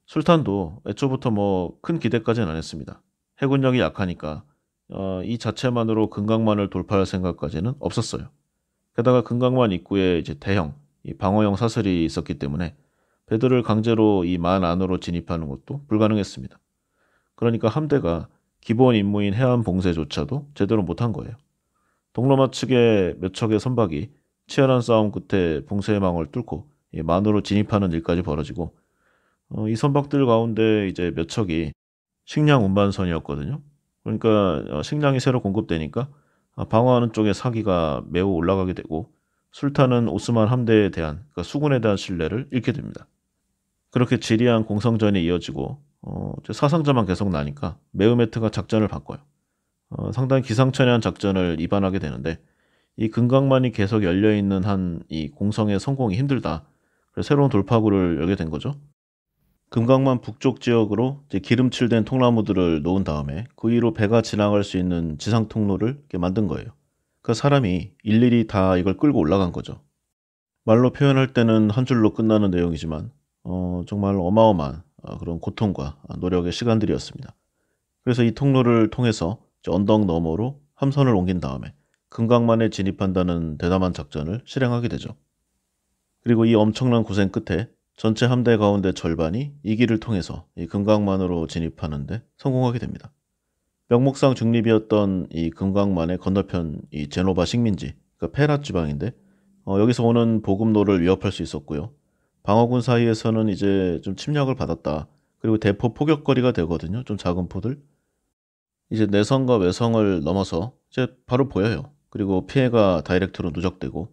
술탄도 애초부터 뭐 큰 기대까지는 안 했습니다. 해군력이 약하니까 어, 이 자체만으로 금강만을 돌파할 생각까지는 없었어요. 게다가 금강만 입구에 이제 대형 방어형 사슬이 있었기 때문에 베들을 강제로 이 만 안으로 진입하는 것도 불가능했습니다. 그러니까 함대가 기본 임무인 해안 봉쇄조차도 제대로 못한 거예요. 동로마 측의 몇 척의 선박이 치열한 싸움 끝에 봉쇄 망을 뚫고 만으로 진입하는 일까지 벌어지고 어, 이 선박들 가운데 이제 몇 척이 식량 운반선이었거든요. 그러니까 어, 식량이 새로 공급되니까 아, 방어하는 쪽의 사기가 매우 올라가게 되고 술탄은 오스만 함대에 대한 그러니까 수군에 대한 신뢰를 잃게 됩니다. 그렇게 지리한 공성전이 이어지고 어, 사상자만 계속 나니까 메우메트가 작전을 바꿔요. 어, 상당히 기상천외한 작전을 입안하게 되는데 이 금강만이 계속 열려 있는 한 이 공성의 성공이 힘들다. 그래서 새로운 돌파구를 열게 된 거죠. 금강만 북쪽 지역으로 기름칠된 통나무들을 놓은 다음에 그 위로 배가 지나갈 수 있는 지상 통로를 만든 거예요. 그 사람이 일일이 다 이걸 끌고 올라간 거죠. 말로 표현할 때는 한 줄로 끝나는 내용이지만 어, 정말 어마어마한 어, 그런 고통과 노력의 시간들이었습니다. 그래서 이 통로를 통해서 언덕 너머로 함선을 옮긴 다음에 금강만에 진입한다는 대담한 작전을 실행하게 되죠. 그리고 이 엄청난 고생 끝에 전체 함대 가운데 절반이 이 길을 통해서 이 금강만으로 진입하는데 성공하게 됩니다. 명목상 중립이었던 이 금강만의 건너편 이 제노바 식민지, 그러니까 페라 지방인데 어, 여기서 오는 보급로를 위협할 수 있었고요. 방어군 사이에서는 이제 좀 침략을 받았다. 그리고 대포 포격거리가 되거든요. 좀 작은 포들. 이제 내성과 외성을 넘어서 이제 바로 보여요. 그리고 피해가 다이렉트로 누적되고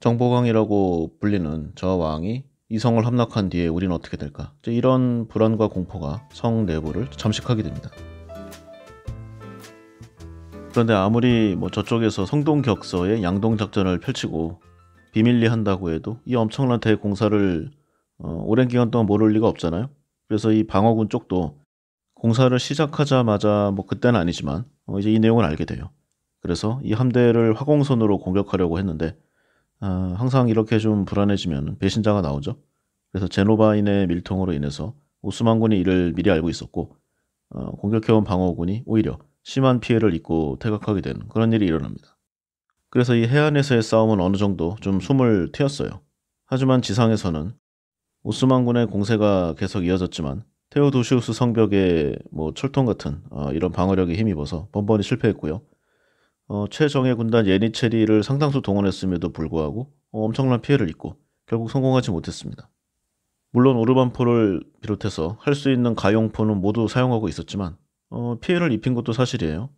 정보광이라고 불리는 저 왕이 이성을 함락한 뒤에 우리는 어떻게 될까? 이런 불안과 공포가 성 내부를 잠식하게 됩니다. 그런데 아무리 뭐 저쪽에서 성동격서에 양동작전을 펼치고 비밀리 한다고 해도 이 엄청난 대공사를 어, 오랜 기간 동안 모를 리가 없잖아요. 그래서 이 방어군 쪽도 공사를 시작하자마자 뭐 그때는 아니지만 어, 이제 이 내용을 알게 돼요. 그래서 이 함대를 화공선으로 공격하려고 했는데 어, 항상 이렇게 좀 불안해지면 배신자가 나오죠. 그래서 제노바인의 밀통으로 인해서 오스만군이 이를 미리 알고 있었고 어, 공격해온 방어군이 오히려 심한 피해를 입고 퇴각하게 되는 그런 일이 일어납니다. 그래서 이 해안에서의 싸움은 어느 정도 좀 숨을 트였어요. 하지만 지상에서는 오스만군의 공세가 계속 이어졌지만 테오도시우스 성벽의 뭐 철통 같은 어, 이런 방어력에 힘입어서 번번이 실패했고요. 어, 최정예 군단 예니체리를 상당수 동원했음에도 불구하고 어, 엄청난 피해를 입고 결국 성공하지 못했습니다. 물론 오르반포를 비롯해서 할 수 있는 가용포는 모두 사용하고 있었지만 어, 피해를 입힌 것도 사실이에요.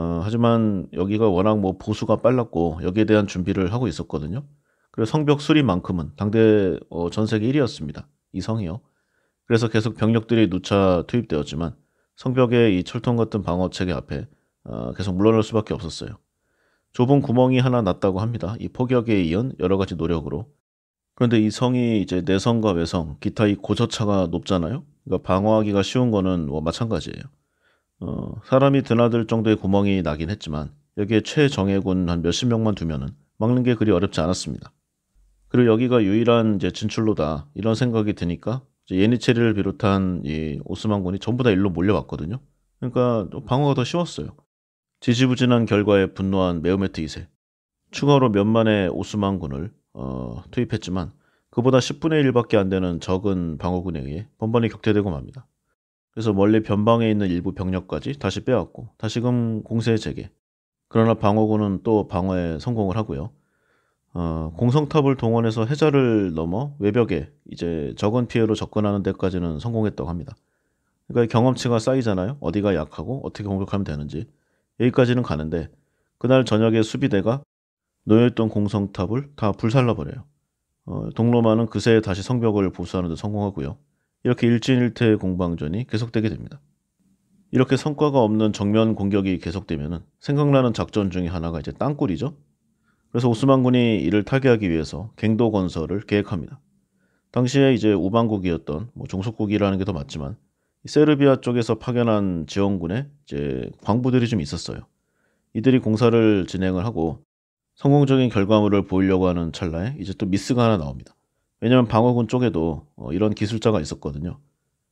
어, 하지만 여기가 워낙 뭐 보수가 빨랐고 여기에 대한 준비를 하고 있었거든요. 그래서 성벽 수리만큼은 당대 어, 전 세계 1위였습니다. 이 성이요. 그래서 계속 병력들이 누차 투입되었지만 성벽의 이 철통 같은 방어체계 앞에 어, 계속 물러날 수밖에 없었어요. 좁은 구멍이 하나 났다고 합니다. 이 포격에 이은 여러 가지 노력으로. 그런데 이 성이 이제 내성과 외성, 기타 이 고저차가 높잖아요. 그러니까 방어하기가 쉬운 거는 뭐 마찬가지예요. 어, 사람이 드나들 정도의 구멍이 나긴 했지만 여기에 최정예군 한 몇십 명만 두면은 막는 게 그리 어렵지 않았습니다. 그리고 여기가 유일한 이제 진출로다 이런 생각이 드니까 예니체리를 비롯한 이 오스만군이 전부 다 일로 몰려왔거든요. 그러니까 방어가 더 쉬웠어요. 지지부진한 결과에 분노한 메오메트 2세. 추가로 몇만의 오스만군을 어, 투입했지만 그보다 10분의 1밖에 안 되는 적은 방어군에 의해 번번이 격퇴되고 맙니다. 그래서 멀리 변방에 있는 일부 병력까지 다시 빼앗고 다시금 공세에 재개. 그러나 방어군은 또 방어에 성공을 하고요. 어, 공성탑을 동원해서 해자를 넘어 외벽에 이제 적은 피해로 접근하는 데까지는 성공했다고 합니다. 그러니까 경험치가 쌓이잖아요. 어디가 약하고 어떻게 공격하면 되는지. 여기까지는 가는데 그날 저녁에 수비대가 놓여있던 공성탑을 다 불살라버려요. 어, 동로마는 그새 다시 성벽을 보수하는 데 성공하고요. 이렇게 일진일퇴의 공방전이 계속되게 됩니다. 이렇게 성과가 없는 정면 공격이 계속되면 생각나는 작전 중의 하나가 이제 땅굴이죠. 그래서 오스만 군이 이를 타개하기 위해서 갱도 건설을 계획합니다. 당시에 이제 우방국이었던 뭐 종속국이라는 게 더 맞지만 세르비아 쪽에서 파견한 지원군의 이제 광부들이 좀 있었어요. 이들이 공사를 진행을 하고 성공적인 결과물을 보이려고 하는 찰나에 이제 또 미스가 하나 나옵니다. 왜냐하면 방어군 쪽에도 어, 이런 기술자가 있었거든요.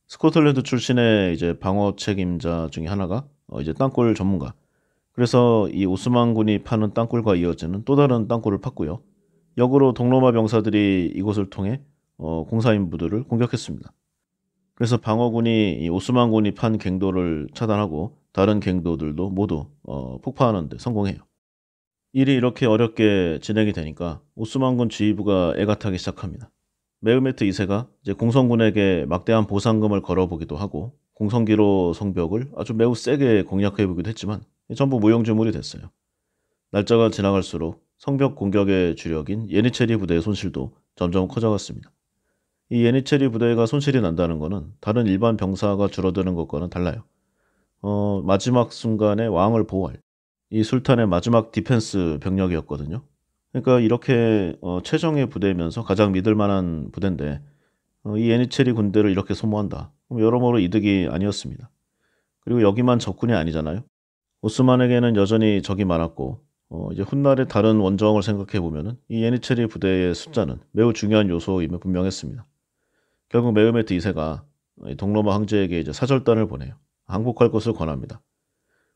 스코틀랜드 출신의 이제 방어 책임자 중에 하나가 어, 이제 땅굴 전문가. 그래서 이 오스만 군이 파는 땅굴과 이어지는 또 다른 땅굴을 팠고요. 역으로 동로마 병사들이 이곳을 통해 어, 공사인 부들을 공격했습니다. 그래서 방어군이 이 오스만 군이 판 갱도를 차단하고 다른 갱도들도 모두 어, 폭파하는 데 성공해요. 일이 이렇게 어렵게 진행이 되니까 오스만군 지휘부가 애가 타기 시작합니다. 메흐메트 2세가 이제 공성군에게 막대한 보상금을 걸어보기도 하고 공성기로 성벽을 아주 매우 세게 공략해보기도 했지만 전부 무용지물이 됐어요. 날짜가 지나갈수록 성벽 공격의 주력인 예니체리 부대의 손실도 점점 커져갔습니다. 이 예니체리 부대가 손실이 난다는 것은 다른 일반 병사가 줄어드는 것과는 달라요. 어, 마지막 순간에 왕을 보호할 이 술탄의 마지막 디펜스 병력이었거든요. 그러니까 이렇게 어, 최정의 부대면서 가장 믿을 만한 부대인데 어, 이 예니체리 군대를 이렇게 소모한다. 여러모로 이득이 아니었습니다. 그리고 여기만 적군이 아니잖아요. 오스만에게는 여전히 적이 많았고 어, 이제 훗날의 다른 원정을 생각해 보면이 예니체리 부대의 숫자는 매우 중요한 요소임에 분명했습니다. 결국 메흐메트 2세가 동로마 황제에게 이제 사절단을 보내요. 항복할 것을 권합니다.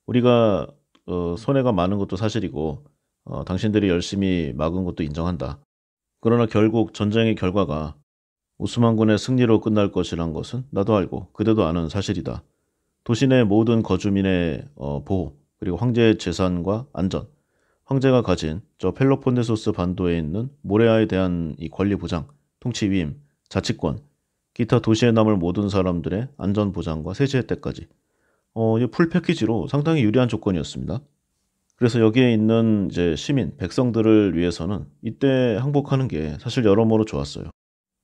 우리가 어, 손해가 많은 것도 사실이고 어, 당신들이 열심히 막은 것도 인정한다. 그러나 결국 전쟁의 결과가 오스만군의 승리로 끝날 것이란 것은 나도 알고 그대도 아는 사실이다. 도시내 모든 거주민의 어, 보호 그리고 황제의 재산과 안전, 황제가 가진 저 펠로폰네소스 반도에 있는 모레아에 대한 이 권리 보장, 통치 위임, 자치권, 기타 도시에 남을 모든 사람들의 안전 보장과 세제 혜택까지 어, 풀 패키지로 상당히 유리한 조건이었습니다. 그래서 여기에 있는 이제 시민, 백성들을 위해서는 이때 항복하는 게 사실 여러모로 좋았어요.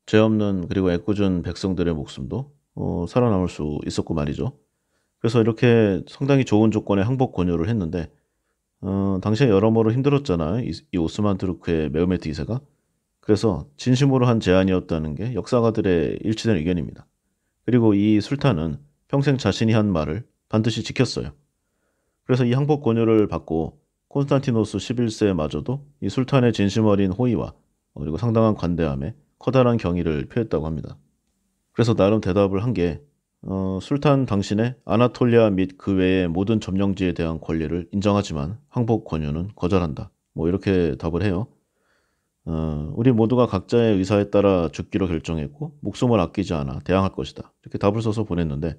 죄 없는 그리고 애꿎은 백성들의 목숨도 어, 살아남을 수 있었고 말이죠. 그래서 이렇게 상당히 좋은 조건의 항복 권유를 했는데 어, 당시에 여러모로 힘들었잖아요. 이, 이 오스만 트루크의 메흐메트 이세가 그래서 진심으로 한 제안이었다는 게 역사가들의 일치된 의견입니다. 그리고 이 술탄은 평생 자신이 한 말을 반드시 지켰어요. 그래서 이 항복 권유를 받고 콘스탄티노스 11세마저도 이 술탄의 진심 어린 호의와 어, 그리고 상당한 관대함에 커다란 경의를 표했다고 합니다. 그래서 나름 대답을 한 게 어, 술탄 당신의 아나톨리아 및 그 외의 모든 점령지에 대한 권리를 인정하지만 항복 권유는 거절한다. 뭐 이렇게 답을 해요. 어, 우리 모두가 각자의 의사에 따라 죽기로 결정했고 목숨을 아끼지 않아 대항할 것이다. 이렇게 답을 써서 보냈는데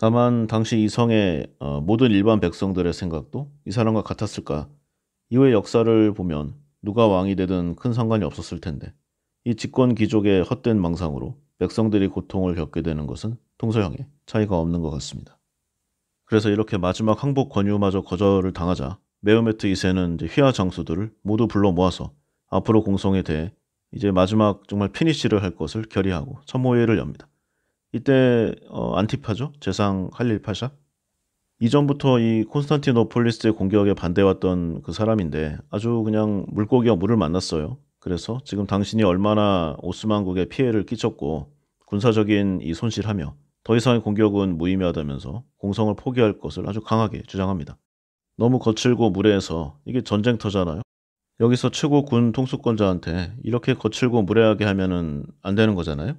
다만 당시 이성의 어, 모든 일반 백성들의 생각도 이 사람과 같았을까? 이후의 역사를 보면 누가 왕이 되든 큰 상관이 없었을 텐데 이 집권 귀족의 헛된 망상으로 백성들이 고통을 겪게 되는 것은 통서형의 차이가 없는 것 같습니다. 그래서 이렇게 마지막 항복 권유마저 거절을 당하자 메오메트 2세는 휘하 장수들을 모두 불러 모아서 앞으로 공성에 대해 이제 마지막 정말 피니쉬를 할 것을 결의하고 참모회를 엽니다. 이때 어, 안티파죠. 재상 할릴 파샤. 이전부터 이 콘스탄티노폴리스의 공격에 반대해왔던 그 사람인데 아주 그냥 물고기와 물을 만났어요. 그래서 지금 당신이 얼마나 오스만국에 피해를 끼쳤고 군사적인 이 손실하며 더 이상의 공격은 무의미하다면서 공성을 포기할 것을 아주 강하게 주장합니다. 너무 거칠고 무례해서 이게 전쟁터잖아요. 여기서 최고 군 통수권자한테 이렇게 거칠고 무례하게 하면은 안 되는 거잖아요.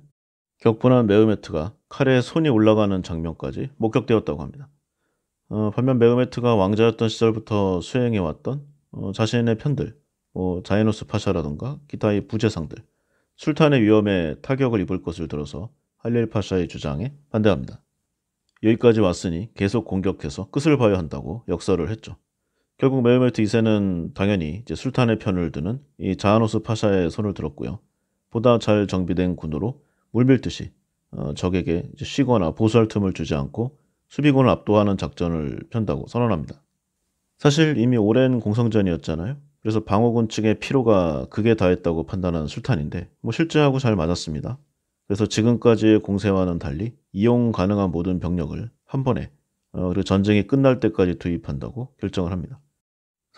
격분한 메흐메트가 칼에 손이 올라가는 장면까지 목격되었다고 합니다. 어, 반면 메흐메트가 왕자였던 시절부터 수행해왔던 어, 자신의 편들, 뭐 자이노스 파샤라던가 기타의 부재상들, 술탄의 위험에 타격을 입을 것을 들어서 할릴 파샤의 주장에 반대합니다. 여기까지 왔으니 계속 공격해서 끝을 봐야 한다고 역설을 했죠. 결국 메흐메트 2세는 당연히 이제 술탄의 편을 드는 이자이노스 파샤의 손을 들었고요. 보다 잘 정비된 군으로 물밀듯이 어, 적에게 쉬거나 보수할 틈을 주지 않고 수비군을 압도하는 작전을 편다고 선언합니다. 사실 이미 오랜 공성전이었잖아요. 그래서 방어군 측의 피로가 극에 달했다고 판단한 술탄인데 뭐 실제하고 잘 맞았습니다. 그래서 지금까지의 공세와는 달리 이용 가능한 모든 병력을 한 번에 어, 그리고 전쟁이 끝날 때까지 투입한다고 결정을 합니다.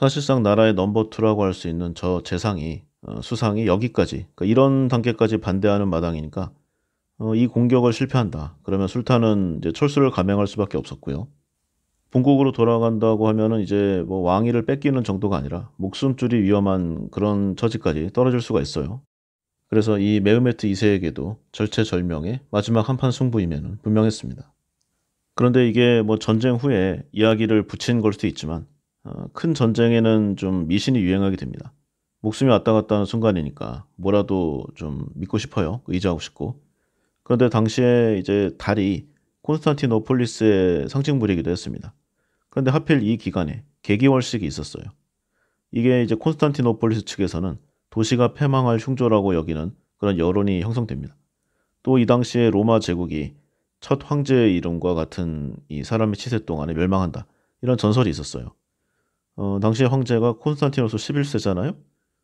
사실상 나라의 넘버 투라고 할 수 있는 저 재상이 어, 수상이 여기까지 그러니까 이런 단계까지 반대하는 마당이니까 어, 이 공격을 실패한다. 그러면 술탄은 이제 철수를 감행할 수밖에 없었고요. 본국으로 돌아간다고 하면은 이제 뭐 왕위를 뺏기는 정도가 아니라 목숨줄이 위험한 그런 처지까지 떨어질 수가 있어요. 그래서 이 메흐메트 2세에게도 절체절명의 마지막 한판 승부임에는 분명했습니다. 그런데 이게 뭐 전쟁 후에 이야기를 붙인 걸 수도 있지만 어, 큰 전쟁에는 좀 미신이 유행하게 됩니다. 목숨이 왔다 갔다 하는 순간이니까 뭐라도 좀 믿고 싶어요. 의지하고 싶고. 그런데 당시에 이제 달이 콘스탄티노폴리스의 상징물이기도 했습니다. 그런데 하필 이 기간에 개기월식이 있었어요. 이게 이제 콘스탄티노폴리스 측에서는 도시가 패망할 흉조라고 여기는 그런 여론이 형성됩니다. 또 이 당시에 로마 제국이 첫 황제의 이름과 같은 이 사람의 치세 동안에 멸망한다. 이런 전설이 있었어요. 어, 당시에 황제가 콘스탄티노스 11세잖아요?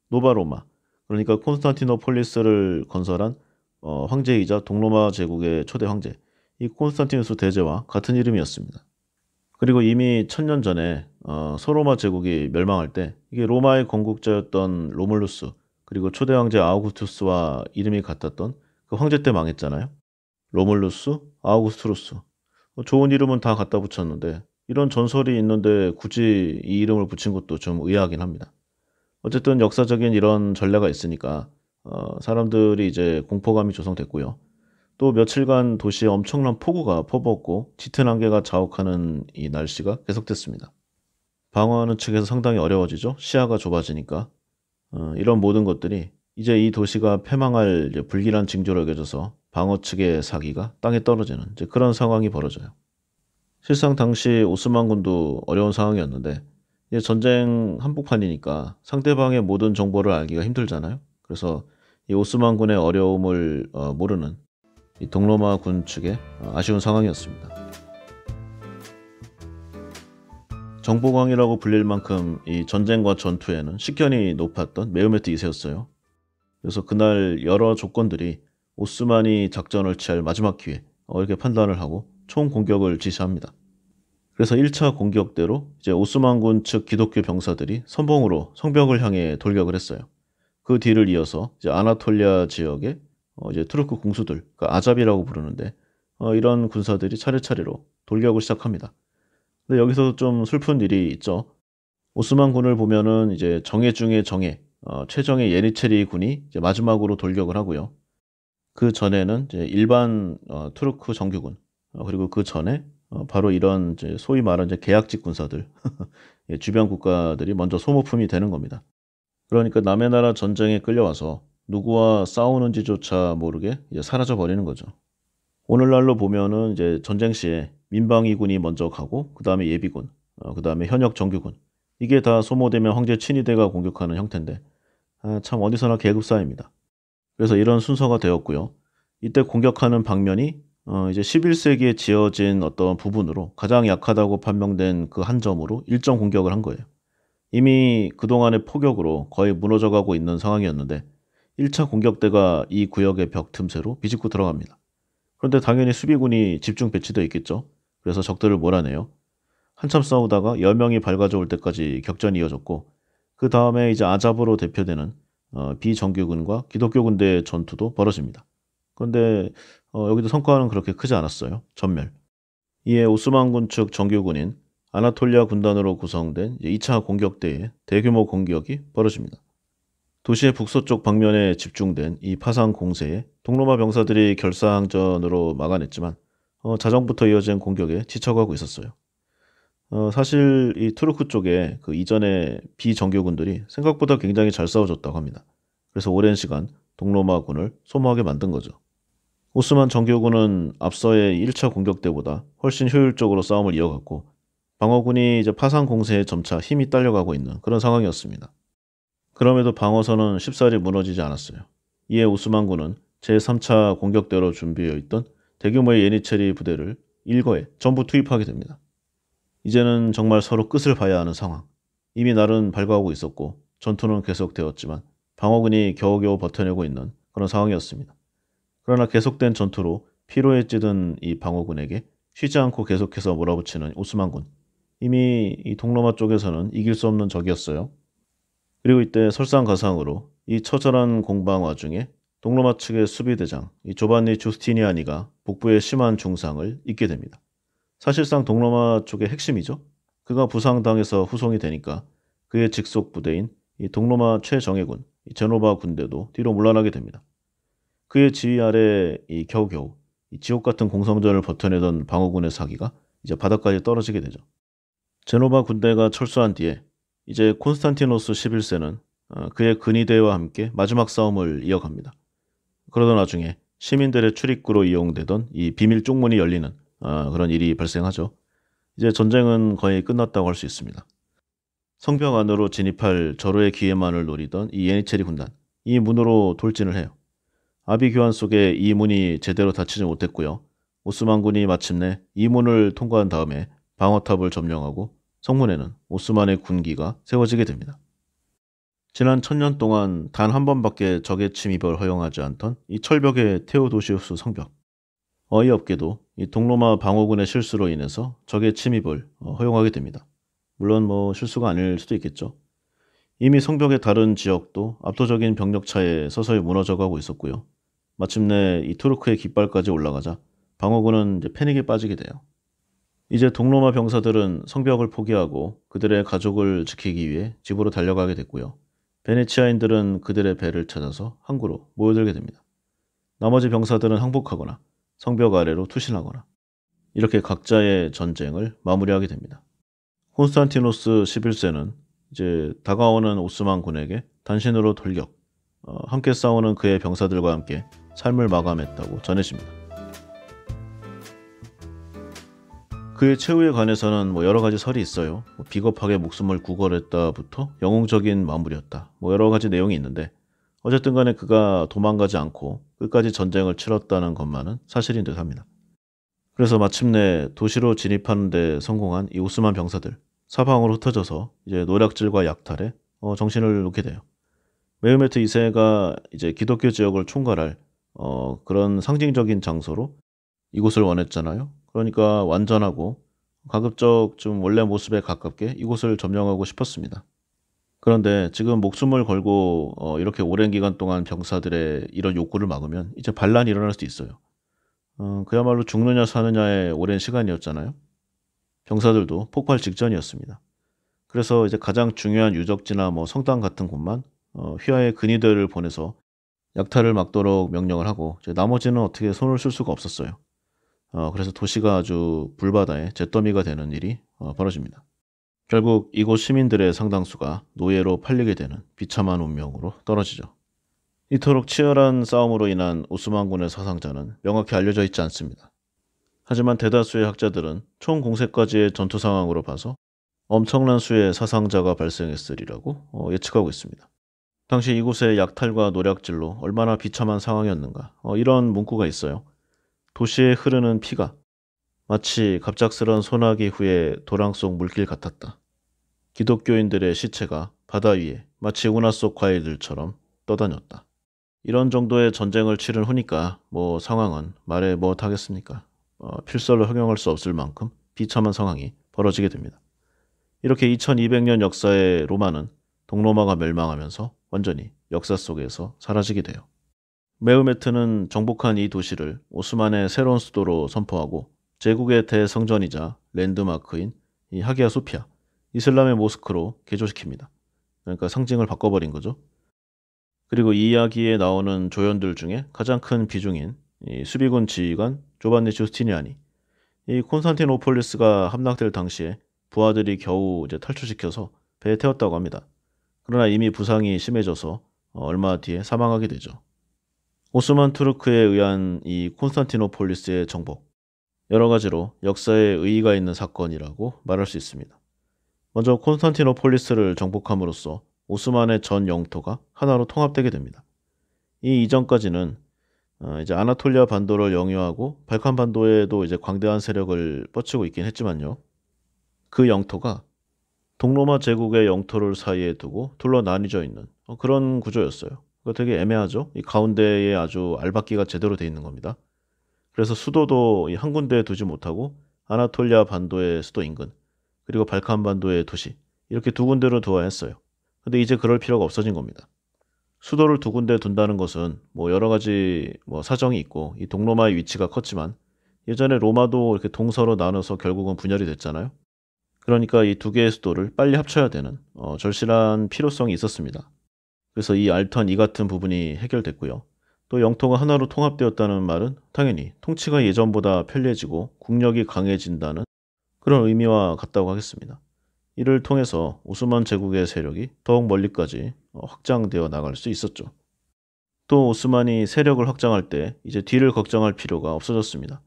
노바로마. 그러니까 콘스탄티노폴리스를 건설한 어, 황제이자 동로마 제국의 초대 황제 이 콘스탄티누스 대제와 같은 이름이었습니다. 그리고 이미 천 년 전에 어, 서로마 제국이 멸망할 때 이게 로마의 건국자였던 로물루스 그리고 초대 황제 아우구스투스와 이름이 같았던 그 황제 때 망했잖아요. 로물루스, 아우구스투루스 어, 좋은 이름은 다 갖다 붙였는데 이런 전설이 있는데 굳이 이 이름을 붙인 것도 좀 의아하긴 합니다. 어쨌든 역사적인 이런 전례가 있으니까 어, 사람들이 이제 공포감이 조성됐고요. 또 며칠간 도시에 엄청난 폭우가 퍼붓고 짙은 안개가 자욱하는 이 날씨가 계속됐습니다. 방어하는 측에서 상당히 어려워지죠. 시야가 좁아지니까 어, 이런 모든 것들이 이제 이 도시가 패망할 불길한 징조로 여겨져서 방어 측의 사기가 땅에 떨어지는 그런 상황이 벌어져요. 실상 당시 오스만 군도 어려운 상황이었는데 전쟁 한복판이니까 상대방의 모든 정보를 알기가 힘들잖아요. 그래서 이 오스만군의 어려움을 어, 모르는 이 동로마 군 측의 어, 아쉬운 상황이었습니다. 정보광이라고 불릴 만큼 이 전쟁과 전투에는 식견이 높았던 메흐메트 2세였어요. 그래서 그날 여러 조건들이 오스만이 작전을 취할 마지막 기회 이렇게 판단을 하고 총 공격을 지시합니다. 그래서 1차 공격대로 이제 오스만군 측 기독교 병사들이 선봉으로 성벽을 향해 돌격을 했어요. 그 뒤를 이어서 이제 아나톨리아 지역의 어, 이제 투르크 공수들, 그러니까 아잡이라고 부르는데 어, 이런 군사들이 차례차례로 돌격을 시작합니다. 근데 여기서 좀 슬픈 일이 있죠. 오스만 군을 보면은 이제 정예 중의 정예, 어, 최정의 예니체리 군이 이제 마지막으로 돌격을 하고요. 그 전에는 이제 일반 어, 투르크 정규군, 어, 그리고 그 전에 어, 바로 이런 이제 소위 말하는 이제 계약직 군사들, 예, 주변 국가들이 먼저 소모품이 되는 겁니다. 그러니까 남의 나라 전쟁에 끌려와서 누구와 싸우는지조차 모르게 사라져 버리는 거죠. 오늘날로 보면은 이제 전쟁 시에 민방위군이 먼저 가고 그 다음에 예비군, 어, 그 다음에 현역 정규군 이게 다 소모되면 황제 친위대가 공격하는 형태인데 아, 참 어디서나 계급사입니다. 그래서 이런 순서가 되었고요. 이때 공격하는 방면이 어, 이제 11세기에 지어진 어떤 부분으로 가장 약하다고 판명된 그 한 점으로 일정 공격을 한 거예요. 이미 그동안의 포격으로 거의 무너져가고 있는 상황이었는데 1차 공격대가 이 구역의 벽 틈새로 비집고 들어갑니다. 그런데 당연히 수비군이 집중 배치되어 있겠죠. 그래서 적들을 몰아내요. 한참 싸우다가 10명이 밝아져올 때까지 격전이 이어졌고 그 다음에 이제 아잡으로 대표되는 어, 비정규군과 기독교군대의 전투도 벌어집니다. 그런데 어, 여기도 성과는 그렇게 크지 않았어요. 전멸. 이에 오스만군 측 정규군인 아나톨리아 군단으로 구성된 2차 공격대의 대규모 공격이 벌어집니다. 도시의 북서쪽 방면에 집중된 이 파상 공세에 동로마 병사들이 결사항전으로 막아냈지만 어, 자정부터 이어진 공격에 지쳐가고 있었어요. 어, 사실 이 투르크 쪽에 그 이전에 비정규군들이 생각보다 굉장히 잘 싸워줬다고 합니다. 그래서 오랜 시간 동로마군을 소모하게 만든 거죠. 오스만 정규군은 앞서의 1차 공격 대보다 훨씬 효율적으로 싸움을 이어갔고 방어군이 이제 파상 공세에 점차 힘이 딸려가고 있는 그런 상황이었습니다. 그럼에도 방어선은 쉽사리 무너지지 않았어요. 이에 오스만군은 제3차 공격대로 준비해 있던 대규모의 예니체리 부대를 일거에 전부 투입하게 됩니다. 이제는 정말 서로 끝을 봐야 하는 상황. 이미 날은 밝아오고 있었고 전투는 계속되었지만 방어군이 겨우겨우 버텨내고 있는 그런 상황이었습니다. 그러나 계속된 전투로 피로에 찌든 이 방어군에게 쉬지 않고 계속해서 몰아붙이는 오스만군. 이미 이 동로마 쪽에서는 이길 수 없는 적이었어요. 그리고 이때 설상가상으로 이 처절한 공방 와중에 동로마 측의 수비대장 이 조반니 주스티니아니가 복부에 심한 중상을 입게 됩니다. 사실상 동로마 쪽의 핵심이죠. 그가 부상당해서 후송이 되니까 그의 직속 부대인 이 동로마 최정예군 이 제노바 군대도 뒤로 물러나게 됩니다. 그의 지휘 아래 이 겨우겨우 이 지옥 같은 공성전을 버텨내던 방어군의 사기가 이제 바닥까지 떨어지게 되죠. 제노바 군대가 철수한 뒤에 이제 콘스탄티노스 11세는 어, 그의 근위대와 함께 마지막 싸움을 이어갑니다. 그러던 와중에 시민들의 출입구로 이용되던 이 비밀 쪽문이 열리는 어, 그런 일이 발생하죠. 이제 전쟁은 거의 끝났다고 할 수 있습니다. 성벽 안으로 진입할 절호의 기회만을 노리던 이 예니체리 군단, 이 문으로 돌진을 해요. 아비 교환 속에 이 문이 제대로 닫히지 못했고요. 오스만 군이 마침내 이 문을 통과한 다음에 방어탑을 점령하고 성문에는 오스만의 군기가 세워지게 됩니다. 지난 천년 동안 단 한 번밖에 적의 침입을 허용하지 않던 이 철벽의 테오도시우스 성벽. 어이없게도 이 동로마 방어군의 실수로 인해서 적의 침입을 어, 허용하게 됩니다. 물론 뭐 실수가 아닐 수도 있겠죠. 이미 성벽의 다른 지역도 압도적인 병력 차에 서서히 무너져가고 있었고요. 마침내 이 투르크의 깃발까지 올라가자 방어군은 이제 패닉에 빠지게 돼요. 이제 동로마 병사들은 성벽을 포기하고 그들의 가족을 지키기 위해 집으로 달려가게 됐고요. 베네치아인들은 그들의 배를 찾아서 항구로 모여들게 됩니다. 나머지 병사들은 항복하거나 성벽 아래로 투신하거나 이렇게 각자의 전쟁을 마무리하게 됩니다. 콘스탄티노스 11세는 이제 다가오는 오스만 군에게 단신으로 돌격, 어, 함께 싸우는 그의 병사들과 함께 삶을 마감했다고 전해집니다. 그의 최후에 관해서는 뭐 여러 가지 설이 있어요. 뭐 비겁하게 목숨을 구걸했다부터 영웅적인 마무리였다. 뭐 여러 가지 내용이 있는데 어쨌든 간에 그가 도망가지 않고 끝까지 전쟁을 치렀다는 것만은 사실인 듯합니다. 그래서 마침내 도시로 진입하는데 성공한 이 오스만 병사들 사방으로 흩어져서 이제 노략질과 약탈에 어, 정신을 놓게 돼요. 메흐메트 2세가 이제 기독교 지역을 총괄할 어, 그런 상징적인 장소로 이곳을 원했잖아요. 그러니까 완전하고 가급적 좀 원래 모습에 가깝게 이곳을 점령하고 싶었습니다. 그런데 지금 목숨을 걸고 어, 이렇게 오랜 기간 동안 병사들의 이런 욕구를 막으면 이제 반란이 일어날 수도 있어요. 어, 그야말로 죽느냐 사느냐의 오랜 시간이었잖아요. 병사들도 폭발 직전이었습니다. 그래서 이제 가장 중요한 유적지나 뭐 성당 같은 곳만 어, 휘하의 근위대를 보내서 약탈을 막도록 명령을 하고 나머지는 어떻게 손을 쓸 수가 없었어요. 어, 그래서 도시가 아주 불바다에 잿더미가 되는 일이 어, 벌어집니다. 결국 이곳 시민들의 상당수가 노예로 팔리게 되는 비참한 운명으로 떨어지죠. 이토록 치열한 싸움으로 인한 오스만군의 사상자는 명확히 알려져 있지 않습니다. 하지만 대다수의 학자들은 총 공세까지의 전투 상황으로 봐서 엄청난 수의 사상자가 발생했으리라고 어, 예측하고 있습니다. 당시 이곳의 약탈과 노략질로 얼마나 비참한 상황이었는가 어, 이런 문구가 있어요. 도시에 흐르는 피가 마치 갑작스런 소나기 후에 도랑 속 물길 같았다. 기독교인들의 시체가 바다 위에 마치 운하 속 과일들처럼 떠다녔다. 이런 정도의 전쟁을 치른 후니까 뭐 상황은 말해 뭐하겠습니까 어, 필설로 허용할 수 없을 만큼 비참한 상황이 벌어지게 됩니다. 이렇게 2200년 역사의 로마는 동로마가 멸망하면서 완전히 역사 속에서 사라지게 돼요. 메우메트는 정복한 이 도시를 오스만의 새로운 수도로 선포하고 제국의 대성전이자 랜드마크인 이 하기야 소피아, 이슬람의 모스크로 개조시킵니다. 그러니까 상징을 바꿔버린 거죠. 그리고 이 이야기에 나오는 조연들 중에 가장 큰 비중인 수비군 지휘관 조반니 주스티니아니 이 콘스탄티노폴리스가 함락될 당시에 부하들이 겨우 이제 탈출시켜서 배에 태웠다고 합니다. 그러나 이미 부상이 심해져서 얼마 뒤에 사망하게 되죠. 오스만 투르크에 의한 이 콘스탄티노폴리스의 정복. 여러 가지로 역사에 의의가 있는 사건이라고 말할 수 있습니다. 먼저 콘스탄티노폴리스를 정복함으로써 오스만의 전 영토가 하나로 통합되게 됩니다. 이 이전까지는 어, 이제 아나톨리아 반도를 영유하고 발칸 반도에도 이제 광대한 세력을 뻗치고 있긴 했지만요. 그 영토가 동로마 제국의 영토를 사이에 두고 둘러 나뉘져 있는 어, 그런 구조였어요. 그거 되게 애매하죠. 이 가운데에 아주 알박기가 제대로 돼 있는 겁니다. 그래서 수도도 한 군데에 두지 못하고 아나톨리아 반도의 수도 인근 그리고 발칸 반도의 도시 이렇게 두 군데로 두어야 했어요. 근데 이제 그럴 필요가 없어진 겁니다. 수도를 두 군데 둔다는 것은 뭐 여러 가지 뭐 사정이 있고 이 동로마의 위치가 컸지만 예전에 로마도 이렇게 동서로 나눠서 결국은 분열이 됐잖아요. 그러니까 이 두 개의 수도를 빨리 합쳐야 되는 어, 절실한 필요성이 있었습니다. 그래서 이 알턴 이 같은 부분이 해결됐고요. 또 영토가 하나로 통합되었다는 말은 당연히 통치가 예전보다 편리해지고 국력이 강해진다는 그런 의미와 같다고 하겠습니다. 이를 통해서 오스만 제국의 세력이 더욱 멀리까지 어, 확장되어 나갈 수 있었죠. 또 오스만이 세력을 확장할 때 이제 뒤를 걱정할 필요가 없어졌습니다.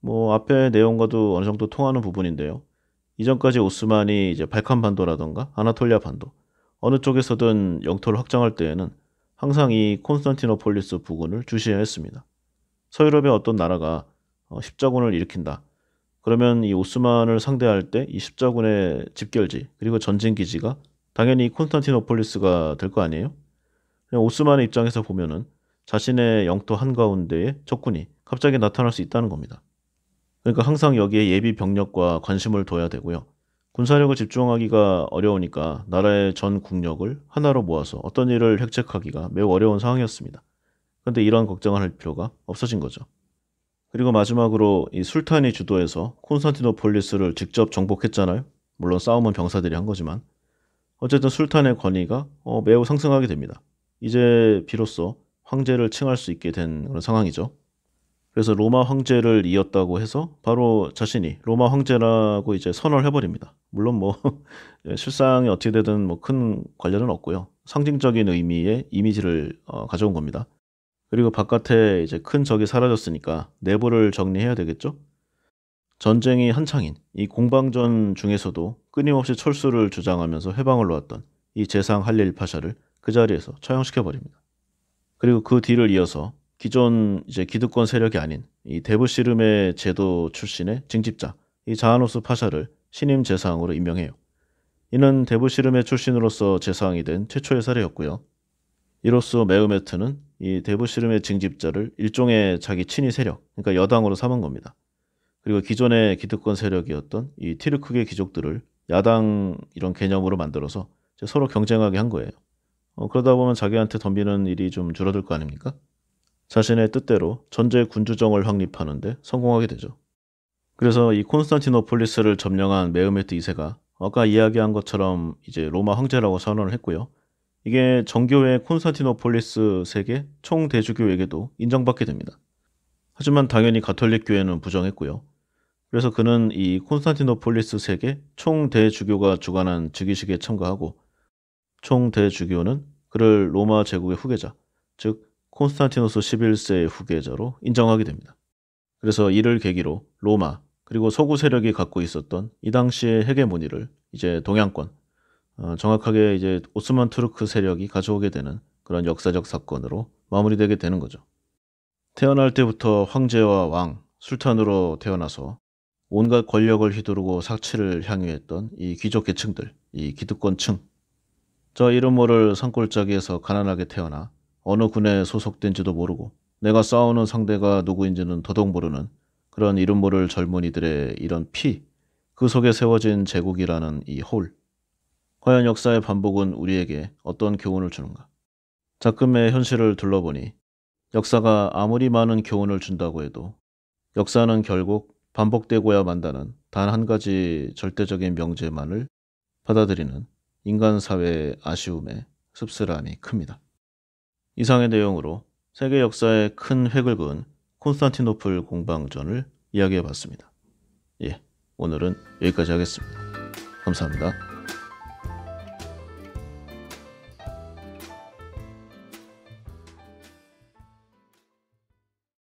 뭐 앞의 내용과도 어느 정도 통하는 부분인데요. 이전까지 오스만이 이제 발칸 반도라던가 아나톨리아 반도 어느 쪽에서든 영토를 확장할 때에는 항상 이 콘스탄티노폴리스 부근을 주시해야 했습니다. 서유럽의 어떤 나라가 어, 십자군을 일으킨다. 그러면 이 오스만을 상대할 때 이 십자군의 집결지 그리고 전진 기지가 당연히 콘스탄티노폴리스가 될 거 아니에요? 오스만의 입장에서 보면은 자신의 영토 한가운데에 적군이 갑자기 나타날 수 있다는 겁니다. 그러니까 항상 여기에 예비 병력과 관심을 둬야 되고요. 군사력을 집중하기가 어려우니까 나라의 전 국력을 하나로 모아서 어떤 일을 획책하기가 매우 어려운 상황이었습니다. 그런데 이런 걱정을 할 필요가 없어진 거죠. 그리고 마지막으로 이 술탄이 주도해서 콘스탄티노폴리스를 직접 정복했잖아요. 물론 싸움은 병사들이 한 거지만 어쨌든 술탄의 권위가 어, 매우 상승하게 됩니다. 이제 비로소 황제를 칭할 수 있게 된 그런 상황이죠. 그래서 로마 황제를 이었다고 해서 바로 자신이 로마 황제라고 이제 선언을 해버립니다. 물론 뭐 실상이 어떻게 되든 뭐 큰 관련은 없고요. 상징적인 의미의 이미지를 어, 가져온 겁니다. 그리고 바깥에 이제 큰 적이 사라졌으니까 내부를 정리해야 되겠죠? 전쟁이 한창인 이 공방전 중에서도 끊임없이 철수를 주장하면서 해방을 놓았던 이 재상 할릴 파샤를 그 자리에서 처형시켜 버립니다. 그리고 그 뒤를 이어서 기존 이제 기득권 세력이 아닌 이 대부씨름의 제도 출신의 징집자 이 자하노스 파샤를 신임 제사상으로 임명해요. 이는 대부씨름의 출신으로서 제사상이된 최초의 사례였고요. 이로써 메흐메트는 이 대부씨름의 징집자를 일종의 자기 친위 세력, 그러니까 여당으로 삼은 겁니다. 그리고 기존의 기득권 세력이었던 이 티르크계 귀족들을 야당 이런 개념으로 만들어서 서로 경쟁하게 한 거예요. 어, 그러다 보면 자기한테 덤비는 일이 좀 줄어들 거 아닙니까? 자신의 뜻대로 전제 군주정을 확립하는데 성공하게 되죠. 그래서 이 콘스탄티노폴리스를 점령한 메흐메트 2세가 아까 이야기한 것처럼 이제 로마 황제라고 선언을 했고요. 이게 정교회 콘스탄티노폴리스 세계 총대주교에게도 인정받게 됩니다. 하지만 당연히 가톨릭 교회는 부정했고요. 그래서 그는 이 콘스탄티노폴리스 세계 총대주교가 주관한 즉위식에 참가하고 총대주교는 그를 로마 제국의 후계자, 즉 콘스탄티누스 11세의 후계자로 인정하게 됩니다. 그래서 이를 계기로 로마 그리고 서구 세력이 갖고 있었던 이 당시의 헤게모니를 이제 동양권 어, 정확하게 이제 오스만 투르크 세력이 가져오게 되는 그런 역사적 사건으로 마무리되게 되는 거죠. 태어날 때부터 황제와 왕, 술탄으로 태어나서 온갖 권력을 휘두르고 사치를 향유했던 이 귀족 계층들, 이 기득권층. 저 이름 모를 산골짜기에서 가난하게 태어나 어느 군에 소속된지도 모르고 내가 싸우는 상대가 누구인지는 더더욱 모르는 그런 이름 모를 젊은이들의 이런 피, 그 속에 세워진 제국이라는 이 홀. 과연 역사의 반복은 우리에게 어떤 교훈을 주는가? 작금의 현실을 둘러보니 역사가 아무리 많은 교훈을 준다고 해도 역사는 결국 반복되고야 만다는 단 한 가지 절대적인 명제만을 받아들이는 인간 사회의 아쉬움에 씁쓸함이 큽니다. 이상의 내용으로 세계 역사에 큰 획을 그은 콘스탄티노플 공방전을 이야기해 봤습니다. 예, 오늘은 여기까지 하겠습니다. 감사합니다.